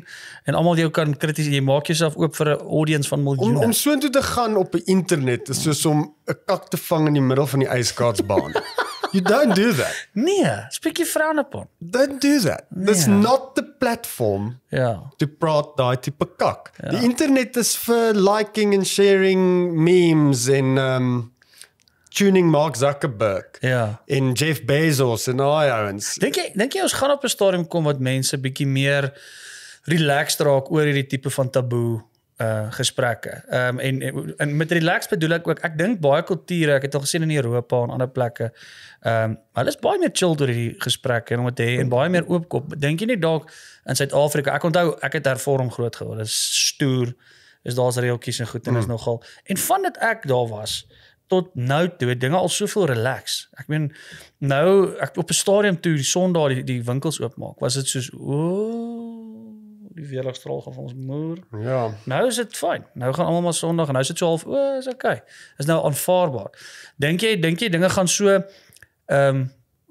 en almal jou kan krities jy maak jouself oop vir 'n audience van miljoene. Om, om so intoe te gaan op die internet is soos om 'n kak te vang in die middel van die yskaatsbaan. *laughs* you don't do that. Nee, spreek jy vrouen op. Don't do that. Nee. That's not the platform. Ja. Yeah. To prod die tipe kak. Yeah. Ja. Die internet is vir liking and sharing memes en um tuning Mark Zuckerberg. Ja. En Jeff Bezos en daai ouens. Dink jy dink jy ons gaan op 'n stadium kom wat mense bietjie meer relaxed raak oor hierdie tipe van taboe? uh gesprekke. Ehm um, en, en met relax bedoel ek ook ek dink baie kulture, ek het al gesien in Europa en ander plekke. Ehm um, hulle is baie meer chill oor hierdie gesprekke en om te hê en baie meer oopkop. Dink jy nie dalk in Suid-Afrika? Ek onthou ek het hervorm groot geword. Dit is stoer. Is daar's reeltjies en goed en is mm. nogal. En van dit ek daar was, uh tot nou toe dinge al soveel relax. Ek meen nou ek op 'n stadium toe die son daar die, die winkels oopmaak, was dit soos o die weerligstraal gaan van ons moer. Ja. Nou is dit fyn. Nou gaan almal maar Sondag en nou is dit so half o, is okay. Is nou aanvaarbaar. Dink jy dink jy dinge gaan so ehm um,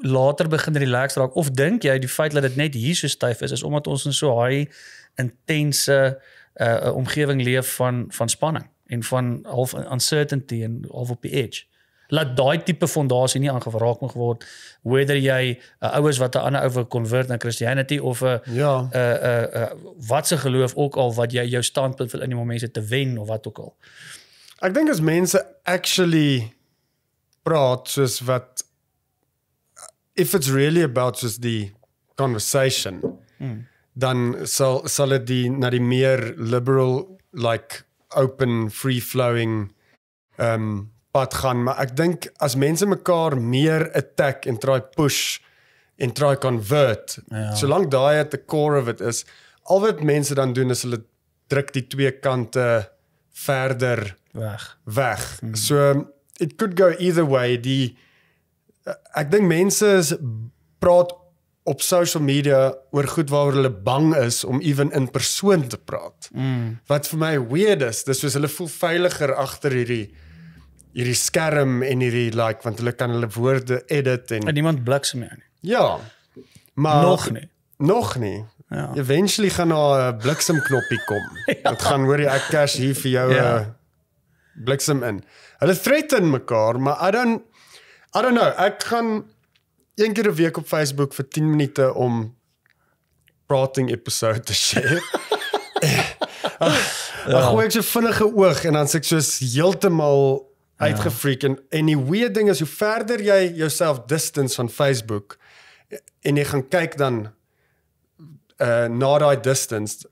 later begin relax raak of dink jy die feit dat dit net hier so styf is is omdat ons in so high intense uh, omgewing leef van van spanning? en van half uncertainty en half op die edge. Laat daai tipe fondasie nie aangeraak mag word whether jy 'n uh, oues wat 'n ander ou wil konvert na Christianity of 'n 'n 'n watse geloof ook al wat jy jou standpunt wil in die mense te wen of wat ook al. Ek dink as mense actually praat soos wat if it's really about just the conversation hmm. dan sal sal dit na die meer liberal like open free flowing ehm um, pad gaan maar ek dink as mense mekaar meer attack en try push en try convert ja. solank daai at the core of it is al wat mense dan doen is hulle druk die twee kante verder weg weg hmm. so it could go either way die ek dink mense is praat op social media oor goed waaroor hulle bang is om ewen in persoon te praat. Mm. Wat vir my weird is, dis soos hulle voel veiliger agter hierdie hierdie skerm en hierdie like want hulle kan hulle woorde edit en, en niemand bliks meer nie. Ja. Maar nog nie. Nog nie. Ja. Eventueel kan daar 'n bliksem knoppie kom. *laughs* ja. Dit gaan hoor jy ek cash hier vir jou 'n ja. yeah. bliksem in. Hulle threaten mekaar, maar I don't I don't know. Ek gaan een keer 'n week op Facebook vir 10 minute om praatting episode te share. *laughs* *laughs* Ah, ja. Ek gooi ek so vinnige oog en dan sê ek soos heeltemal ja. uitgefreak ja. en en die weird ding is hoe verder jy jouself distance van Facebook en jy gaan kyk dan uh na daai distance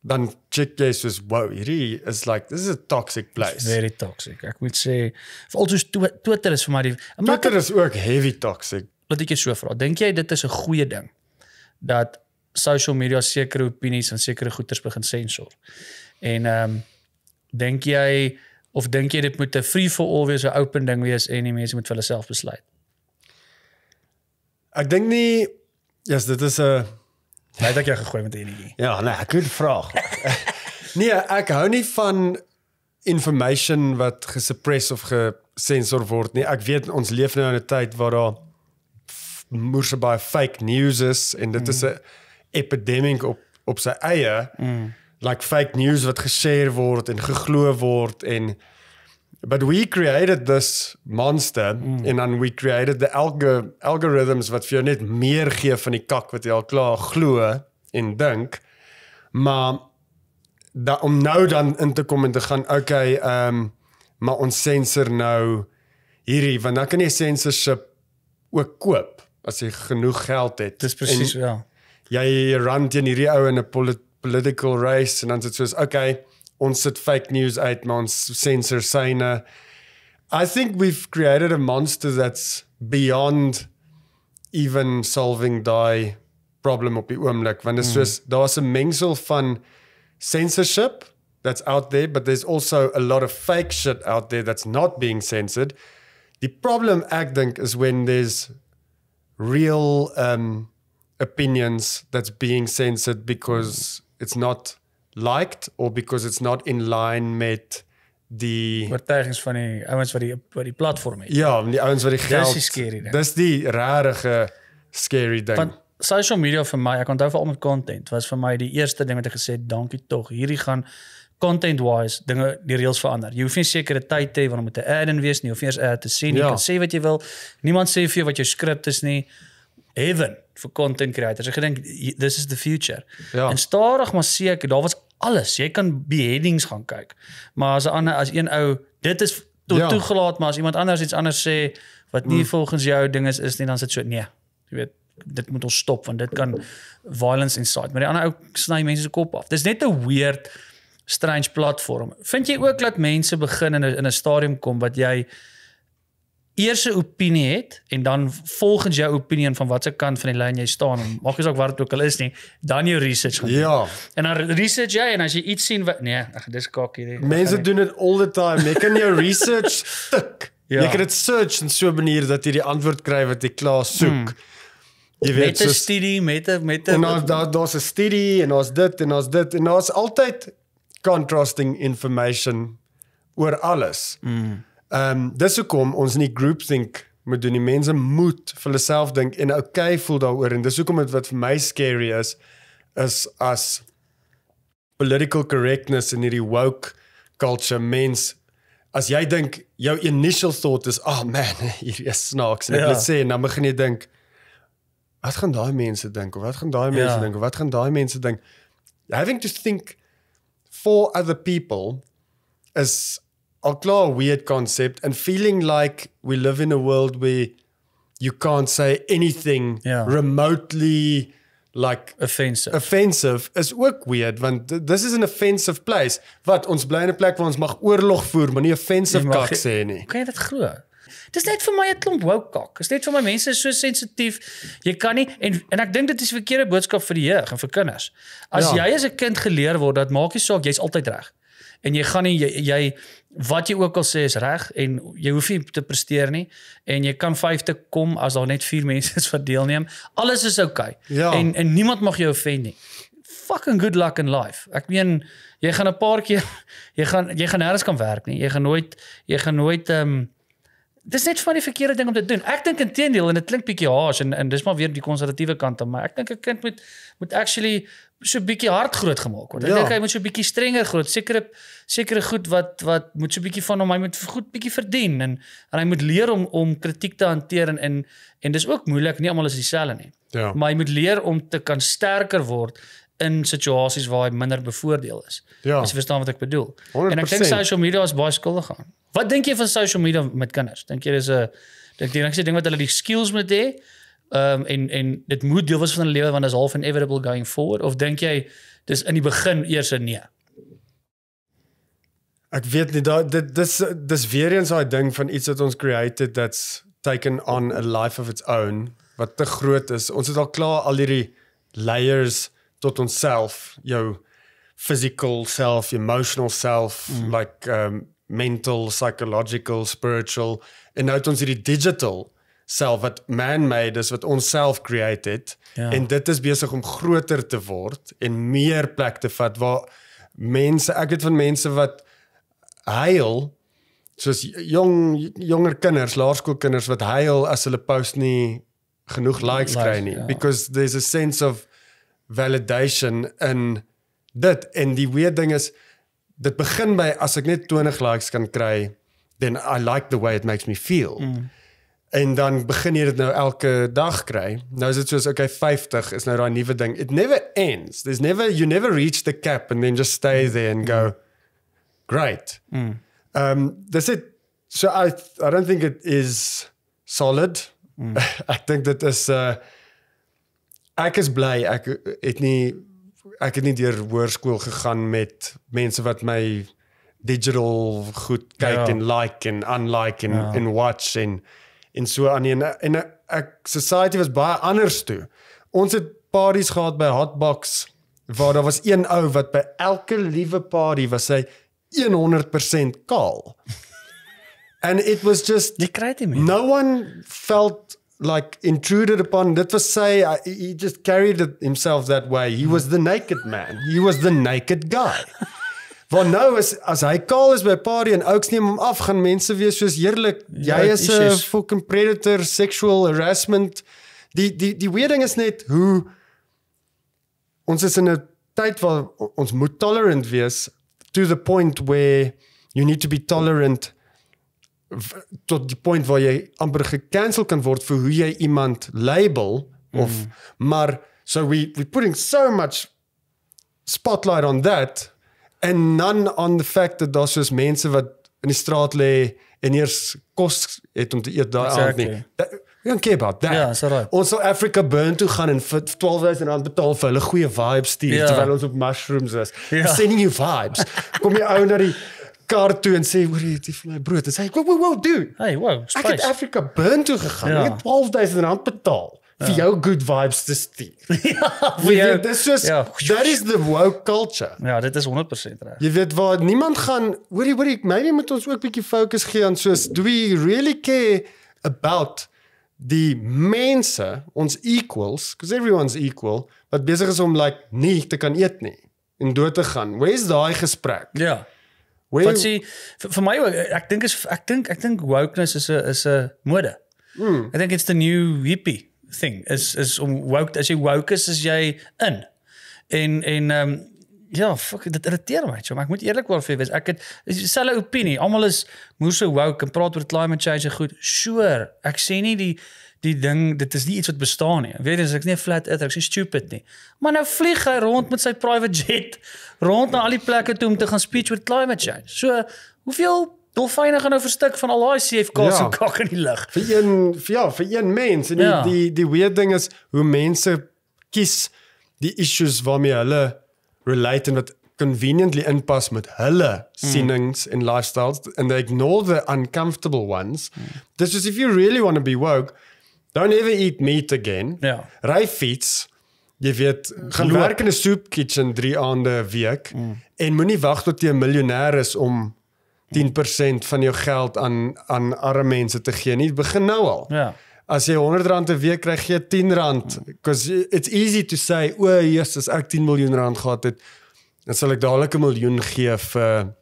dan check jy soos wow hierdie is like this is a toxic place. It's very toxic. Ek moet sê veral soos Twitter is vir my die Twitter is ook heavy toxic laat ek jou so vra. Dink jy dit is 'n goeie ding dat social media sekere opinies en sekere goeters begin sensor? En ehm um, dink jy of dink jy dit moet 'n free for all wees, 'n open ding wees en die mense moet vir hulle self besluit? Ek dink nie ja, yes, dit is 'n baie dik gegooi met energie. Ja, nee, ek het 'n vraag. *laughs* nee, ek hou nie van information wat gesuppress of gesensor word nie. Ek weet ons leef nou in 'n tyd waar daar moerse baie fake news is en dit mm. is 'n epidemie op op sy eie. Mm. Like fake news wat geshare word en geglo word en but we created this monster mm. and then we created the algo algorithms wat vir jou net meer gee van die kak wat jy al klaar glo en dink. Maar da om nou dan in te kom en te gaan okay ehm um, maar ons sensor nou hierdie want dan kan jy censorship ook koop as jy genoeg geld het. Dis presies ja. Jy run teen hierdie ou in 'n polit political race en dan sê soos okay, ons sit fake news uit, maar ons censor syne. I think we've created a monster that's beyond even solving die problem op die oomblik want dit's mm. soos daar's 'n mengsel van censorship that's out there but there's also a lot of fake shit out there that's not being censored. Die problem ek dink is when there's real um, opinions that's being censored because it's not liked or because it's not in line met die oortuigings van die ouens wat die wat die platform het. Ja, die ouens wat die geld. Dis die, die rarige scary ding. Van social media vir my, ek onthou vir al my content was vir my die eerste ding wat ek gesê het, dankie tog. Hierdie gaan content wise dinge die reels verander. Jy hoef nie sekere tyd te hê wanneer moet 'n ad in wees nie, hoef nie eers ad te sien nie. Ja. Jy kan sê wat jy wil. Niemand sê vir jou wat jou skrip is nie. Heaven vir content creators. Ek dink this is the future. Ja. En stadig maar seker, daar was alles. Jy kan beheadings gaan kyk. Maar as 'n ander as een ou, dit is to ja. toegelaat, maar as iemand anders iets anders sê wat nie mm. volgens jou ding is is nie, dan sit so nee. Jy weet dit moet ons stop want dit kan violence inside maar die ander ou sny mense se kop af. Dis net 'n weird strange platform. Vind jy ook dat mense begin in 'n in 'n stadium kom wat jy eers 'n opinie het en dan volgens jou opinie van watter kant van die lyn jy staan, maak nie saak wat dit ook al is nie, dan jou research gaan doen. Ja. En dan research jy en as jy iets sien wat nee, ag dis kak hierdie. Mense nie... doen dit all the time. Jy kan jou research *laughs* tik. Ja. Jy kan dit search in so 'n manier dat jy die antwoord kry wat jy klaar soek. Hmm. Jy weet, met 'n studie met 'n met 'n en daar's daar's 'n studie en daar's dit en daar's dit en daar's altyd contrasting information oor alles. Ehm mm. um, dis hoekom ons nie groupthink moet doen nie. Mense moet vir hulle self dink en oukei okay voel daaroor en dis hoekom dit wat vir my scary is is as political correctness in hierdie woke culture mens as jy dink jou initial thought is ah oh man *laughs* hier is snacks en ek ja. sê en dan begin jy dink wat gaan daai mense dink of wat gaan daai ja. mense ja. dink of wat gaan daai mense dink having to think four other people is a clear weird concept and feeling like we live in a world where you can't say anything yeah. remotely like offensive offensive is ook weird want this is an offensive place wat ons bly in 'n plek waar ons mag oorlog voer maar nie offensive kak sê nie kan jy dit glo Dis net vir my 'n klomp wou kak. Dis net vir my mense is so sensitief. Jy kan nie en en ek dink dit is 'n verkeerde boodskap vir die jeug en vir kinders. As ja. jy as 'n kind geleer word dat maak nie saak jy's altyd reg. En jy gaan nie jy, jy wat jy ook al sê is reg en jy hoef nie te presteer nie en jy kan vyf te kom as daar net vier *laughs* mense is wat deelneem. Alles is oukei. Okay. Ja. En en niemand mag jou offend nie. Fucking good luck in life. Ek meen jy gaan 'n paar keer *laughs* jy gaan jy gaan nêrens kan werk nie. Jy gaan nooit jy gaan nooit ehm um, dis net van die verkeerde ding om te doen. Ek dink intendeel en dit klink bietjie harsh en en dis maar weer die konservatiewe kant op, maar ek dink 'n kind moet moet actually so bietjie hard groot gemaak word. Ek ja. dink hy moet so bietjie strenger groot, sekere sekere goed wat wat moet so bietjie van hom hy moet goed bietjie verdien en en hy moet leer om om kritiek te hanteer en en dis ook moeilik, nie almal is dieselfde nie. Ja. Maar hy moet leer om te kan sterker word in situasies waar hy minder bevoordeel is. Ja. Jy verstaan wat ek bedoel. 100%. En ek dink sosiale media is baie skuldig gaan. Wat dink jy van sosiale media met kinders? Dink jy dis 'n dink jy net ding wat hulle die skills moet hê? Ehm um, en en dit moet deel wees van hulle lewe want dit is half inevitable going forward of dink jy dis in die begin eers 'n nee? Ek weet nie daai dit dis dis weer eens daai ding van iets wat ons created that's taken on a life of its own wat te groot is. Ons het al klaar al hierdie layers tot onsself, jou physical self, emotional self, mm. like um mental, psychological, spiritual en nou het ons hierdie digital self wat man-made is wat ons self create het yeah. Ja. en dit is besig om groter te word en meer plek te vat waar mense, ek het van mense wat huil soos jong jonger kinders, laerskoolkinders wat huil as hulle post nie genoeg likes, likes kry nie yeah. Ja. because there's a sense of validation in dit en die weer ding is dit begin by as ek net 20 likes kan kry then i like the way it makes me feel mm. en dan begin jy dit nou elke dag kry nou is dit soos okay 50 is nou daai nuwe ding it never ends there's never you never reach the cap and then just stay mm. there and go mm. great mm. um that's it so i i don't think it is solid mm. *laughs* i think that this uh ek is bly ek het nie ek het nie deur hoërskool gegaan met mense wat my digital goed kyk ja. en like en unlike en ja. en watch en en so aan en en ek society was baie anders toe. Ons het parties gehad by Hotbox waar daar was een ou wat by elke liewe party was hy 100% kaal. And *laughs* it was just No one felt like intruded upon dit was sy uh, he just carried it himself that way he was the naked man he was the naked guy *laughs* want nou is as hy kaal is by party en ouks neem hom af gaan mense wees soos heerlik ja, jy is 'n fucking predator sexual harassment die die die weerding is net hoe ons is in 'n tyd waar ons moet tolerant wees to the point where you need to be tolerant tot die punt waar jy amper gekansel kan word vir hoe jy iemand label of mm. maar so we we putting so much spotlight on that and none on the fact that daar's just mense wat in die straat lê en eers kos het om te eet daai exactly. aand nie. That, we don't care about that. Ja, yeah, so right. Ons sal Africa burn toe gaan en vir 12000 rand betaal vir hulle goeie vibes stuur yeah. Ja. terwyl ons op mushrooms is. Yeah. Ja. Sending you vibes. *laughs* Kom jy ou na die kar toe en sê hoor jy vir my brood en sê wow wow wow dude hey wow spice. ek het Afrika burn toe gegaan ja. ek het 12000 rand betaal ja. vir jou good vibes te stuur *laughs* ja vir jou dis so ja. that is the wow culture ja dit is 100% reg jy weet waar niemand gaan hoor jy hoor jy maybe moet ons ook bietjie fokus gee aan soos do we really care about die mense ons equals because everyone's equal but besig is om like nie te kan eet nie en dood te gaan where's daai gesprek ja yeah. Wee, want sê vir, vir my ook, eh, ek dink is ek dink ek dink wokeness is 'n is 'n mode. Mm. I think it's the new hippy thing. Is is om woke as jy woke is as jy in. En en ehm um, ja, fuck dit irriteer my, tjom, ek moet eerlikwaar vir jou wees. Ek het dieselfde opinie. Almal is moer so woke en praat oor climate change en goed. Sure. Ek sê nie die die ding, dit is nie iets wat bestaan nie. Weet jy, as ek nie flat earth, ek is stupid nie. Maar nou vlieg hy rond met sy private jet rond na al die plekke toe om te gaan speech oor climate change. So, hoeveel dolfyne gaan nou verstik van al daai CFKs ja, en kak in die lug? Vir een vir ja, vir een mens en ja. die die die weird ding is hoe mense kies die issues waarmee hulle relate en wat conveniently inpas met hulle mm. sienings mm. en lifestyles and they ignore the uncomfortable ones. Mm. This is if you really want to be woke Don't ever eat meat again. Ja. Ry fiets. Jy weet, gaan Loop. werk in 'n soup kitchen 3 aande 'n week mm. en moenie wag tot jy 'n miljonair is om 10% van jou geld aan aan arme mense te gee nie. Begin nou al. Ja. As jy R100 'n week kry, gee jy R10 because it's easy to say, "O, oh, Jesus, ek 10 miljoen rand gehad het." Dan sal ek dadelik 'n miljoen gee vir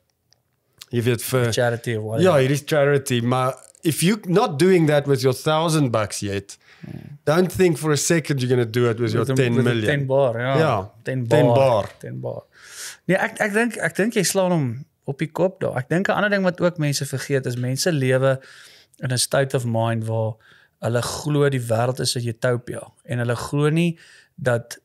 jy weet vir charity of whatever. Ja, hierdie charity, maar if you're not doing that with your thousand bucks yet, yeah. don't think for a second you're going to do it with, with your a, 10 with million. 10 bar, ja. Yeah. Ja, 10 bar. 10 bar. 10 bar. Nee, ek ek dink ek dink jy slaan hom op die kop daar. Ek dink 'n ander ding wat ook mense vergeet is mense lewe in 'n state of mind waar hulle glo die wêreld is 'n utopia en hulle glo nie dat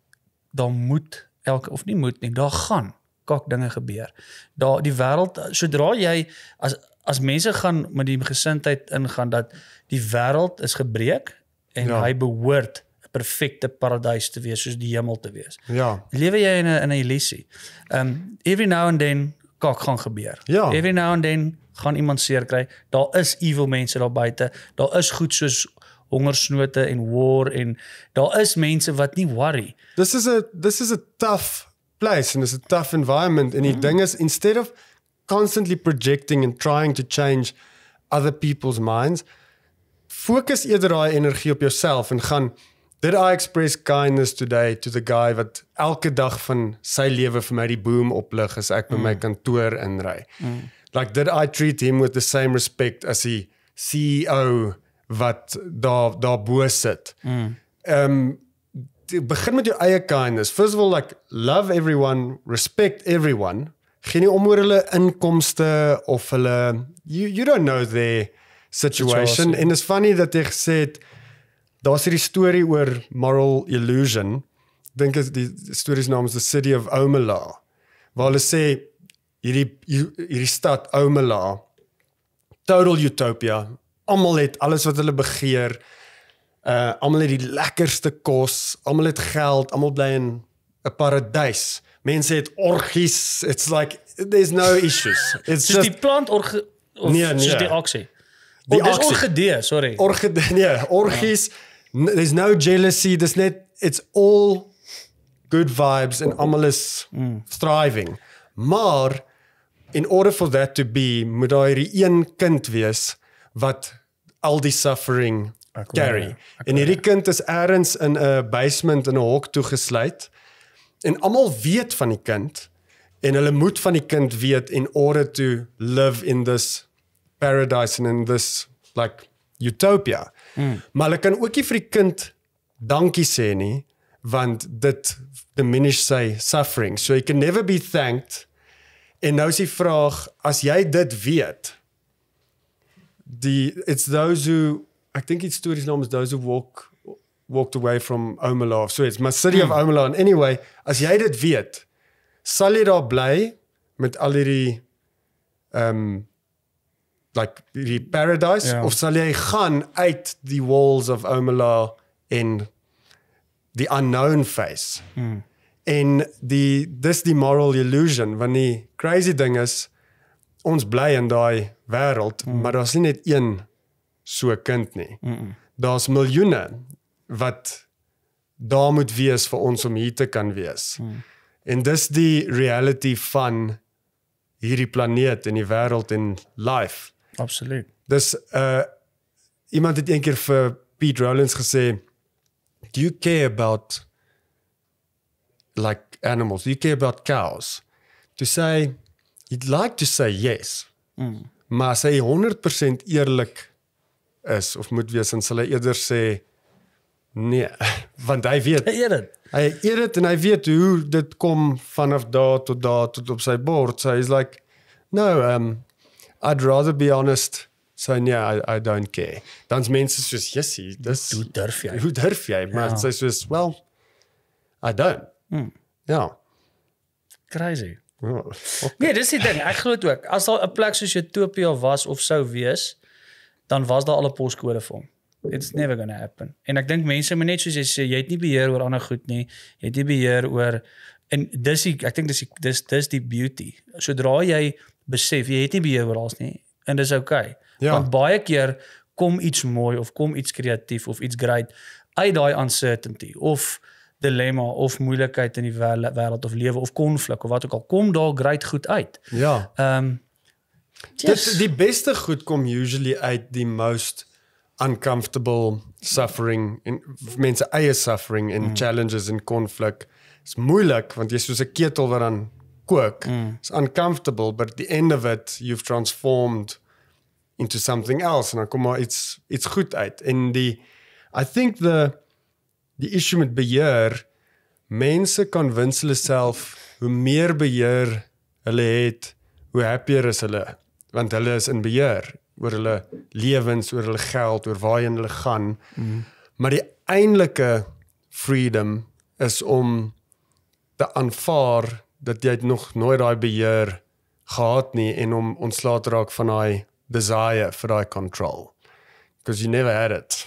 daar moet elke of nie moet nie, daar gaan kak dinge gebeur. Daar die wêreld sodra jy as as mense gaan met die gesindheid ingaan dat die wêreld is gebreek en ja. hy behoort 'n perfekte paradys te wees soos die hemel te wees. Ja. Lewe jy in 'n in 'n illusie. Um every now and then kak gaan gebeur. Ja. Every now and then gaan iemand seer kry. Daar is evil mense daar buite. Daar is goed soos hongersnote en war en daar is mense wat nie worry. This is a this is a tough place and it's a tough environment and mm -hmm. die mhm. ding is instead of constantly projecting and trying to change other people's minds. Fokus eerder daai energie op jouself en gaan did I express kindness today to the guy wat elke dag van sy lewe vir my die boom oplig as ek by mm. my kantoor inry. Mm. Like did I treat him with the same respect as he CEO wat daar daar bo sit. Ehm mm. um, begin met jou eie kindness. First of all like love everyone, respect everyone, gee nie om oor hulle inkomste of hulle you, you don't know the situation en is funny dat jy gesê het daar's hierdie storie oor moral illusion dink as die storie se naam is the city of omala waar hulle sê hierdie hierdie stad omala total utopia almal het alles wat hulle begeer uh almal het die lekkerste kos almal het geld almal bly in 'n paradys mense het orgies. It's like there's no issues. *laughs* It's just, just die plant org of nee, nee. soos die aksie. Die oh, orgidee, sorry. Orgidee, *laughs* nee, orgies. Yeah. There's no jealousy. There's net it's all good vibes and almal is mm. thriving. Maar in order for that to be moet daar hierdie een kind wees wat al die suffering carry. En hierdie kind is eers in 'n basement in 'n hok toegesluit. Mm en almal weet van die kind en hulle moet van die kind weet in order to live in this paradise and in this like utopia. Mm. Maar hulle kan ook nie vir die kind dankie sê nie want dit diminish sy suffering. So you can never be thanked. En nou is die vraag as jy dit weet die it's those who I think it's stories names those who walk walked away from Omelo of Suez, my city mm. of hmm. Omelo. And anyway, as jy dit weet, sal jy daar bly met al hierdie um like die paradise yeah. Ja. of sal jy gaan uit die walls of Omelo in the unknown face. In mm. die dis die moral illusion van die crazy ding is ons bly in daai wêreld, mm. maar daar's nie net een so kind nie. Mm -mm. Daar's miljoene wat daar moet wees vir ons om hier te kan wees. Hmm. En dis die reality van hierdie planeet en die wêreld en life. Absoluut. Dis uh iemand het eendag vir Pete Rollins gesê, "Do you care about like animals? Do you care about cows?" To say you'd like to say yes. Mm. Maar sê 100% eerlik is of moet wees en sê eerder sê Nee, *laughs* want hy weet. Hy eet dit. Hy eet dit en hy weet hoe dit kom vanaf daar tot daar tot op sy bord. So he's like, "No, um I'd rather be honest." So yeah, nee, I I don't care. Dan's mense soos, "Jessie, dis Hoe durf jy? Hoe durf jy?" Maar ja. sy soos, "Well, I don't." Hmm. Ja. Crazy. Ja, okay. nee, dis die ding. Ek glo ook as daar 'n plek soos Utopia was of sou wees, dan was daar al 'n poskode vir hom it's never going to happen. En ek dink mense moet net soos jy sê, jy het nie beheer oor ander goed nie. Jy het nie beheer oor en dis die ek dink dis die dis dis die beauty. Sodra jy besef jy het nie beheer oor alles nie en dis okay. Ja. Want baie keer kom iets mooi of kom iets kreatief of iets great uit daai uncertainty of dilemma of moeilikheid in die wêreld of lewe of konflik of wat ook al kom daar great goed uit. Ja. Ehm um, Dis die beste goed kom usually uit die most uncomfortable suffering en mense eie suffering en mm. challenges en konflik is moeilik want jy's soos 'n ketel wat dan kook. Mm. It's uncomfortable but at the end of it you've transformed into something else and akoma it's it's goed uit. En die I think the die issue met beheer mense konwins hulle self hoe meer beheer hulle het, hoe happier is hulle want hulle is in beheer oor hulle lewens, oor hulle geld, oor waarheen hulle gaan. Mm. Maar die eintlike freedom is om te aanvaar dat jy nog nooit daai beheer gehad nie en om ontslae te raak van daai desire vir daai control. Because you never had it.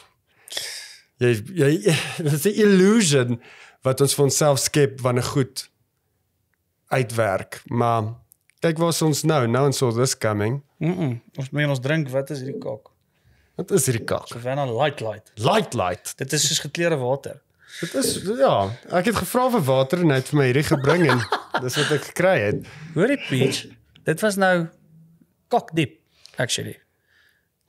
Jy jy *laughs* dis 'n illusion wat ons vir onsself skep wanneer goed uitwerk, maar kyk waar ons nou, now and so this coming. Mm -mm. Ons moet ons drink, wat is hierdie kak? Wat is hierdie kak? Savannah Light Light. Light Light. Dit is soos gekleurde water. Dit is ja, ek het gevra vir water en hy het vir my hierdie gebring en *laughs* dis wat ek gekry het. Hoorie Peach, dit was nou kak diep actually.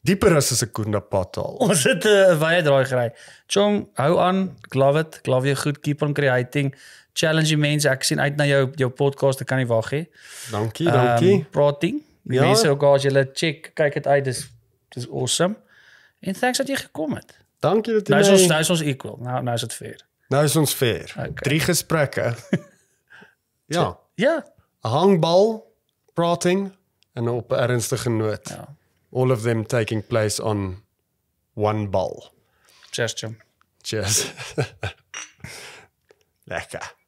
Dieper as 'n sekonde patal. *laughs* Ons het 'n uh, wye draai gery. Chong, hou aan, glove it, glove you good keep on creating. Challenge you mense, ek sien uit na jou jou podcast, ek kan nie wag nie. Dankie, um, dankie. Ehm, Praatting. Die ja. mense ook al as jy check, kyk dit uit, dis dis awesome. En thanks dat jy gekom het. Dankie dat jy Nou is ons nou is ons equal. Nou nou is dit fair. Nou is ons fair. Okay. Drie gesprekke. *laughs* ja. Ja. Hangbal, prating en op ernstige noot. Ja. All of them taking place on one ball. Cheers. Jim. Cheers. *laughs* Lekker.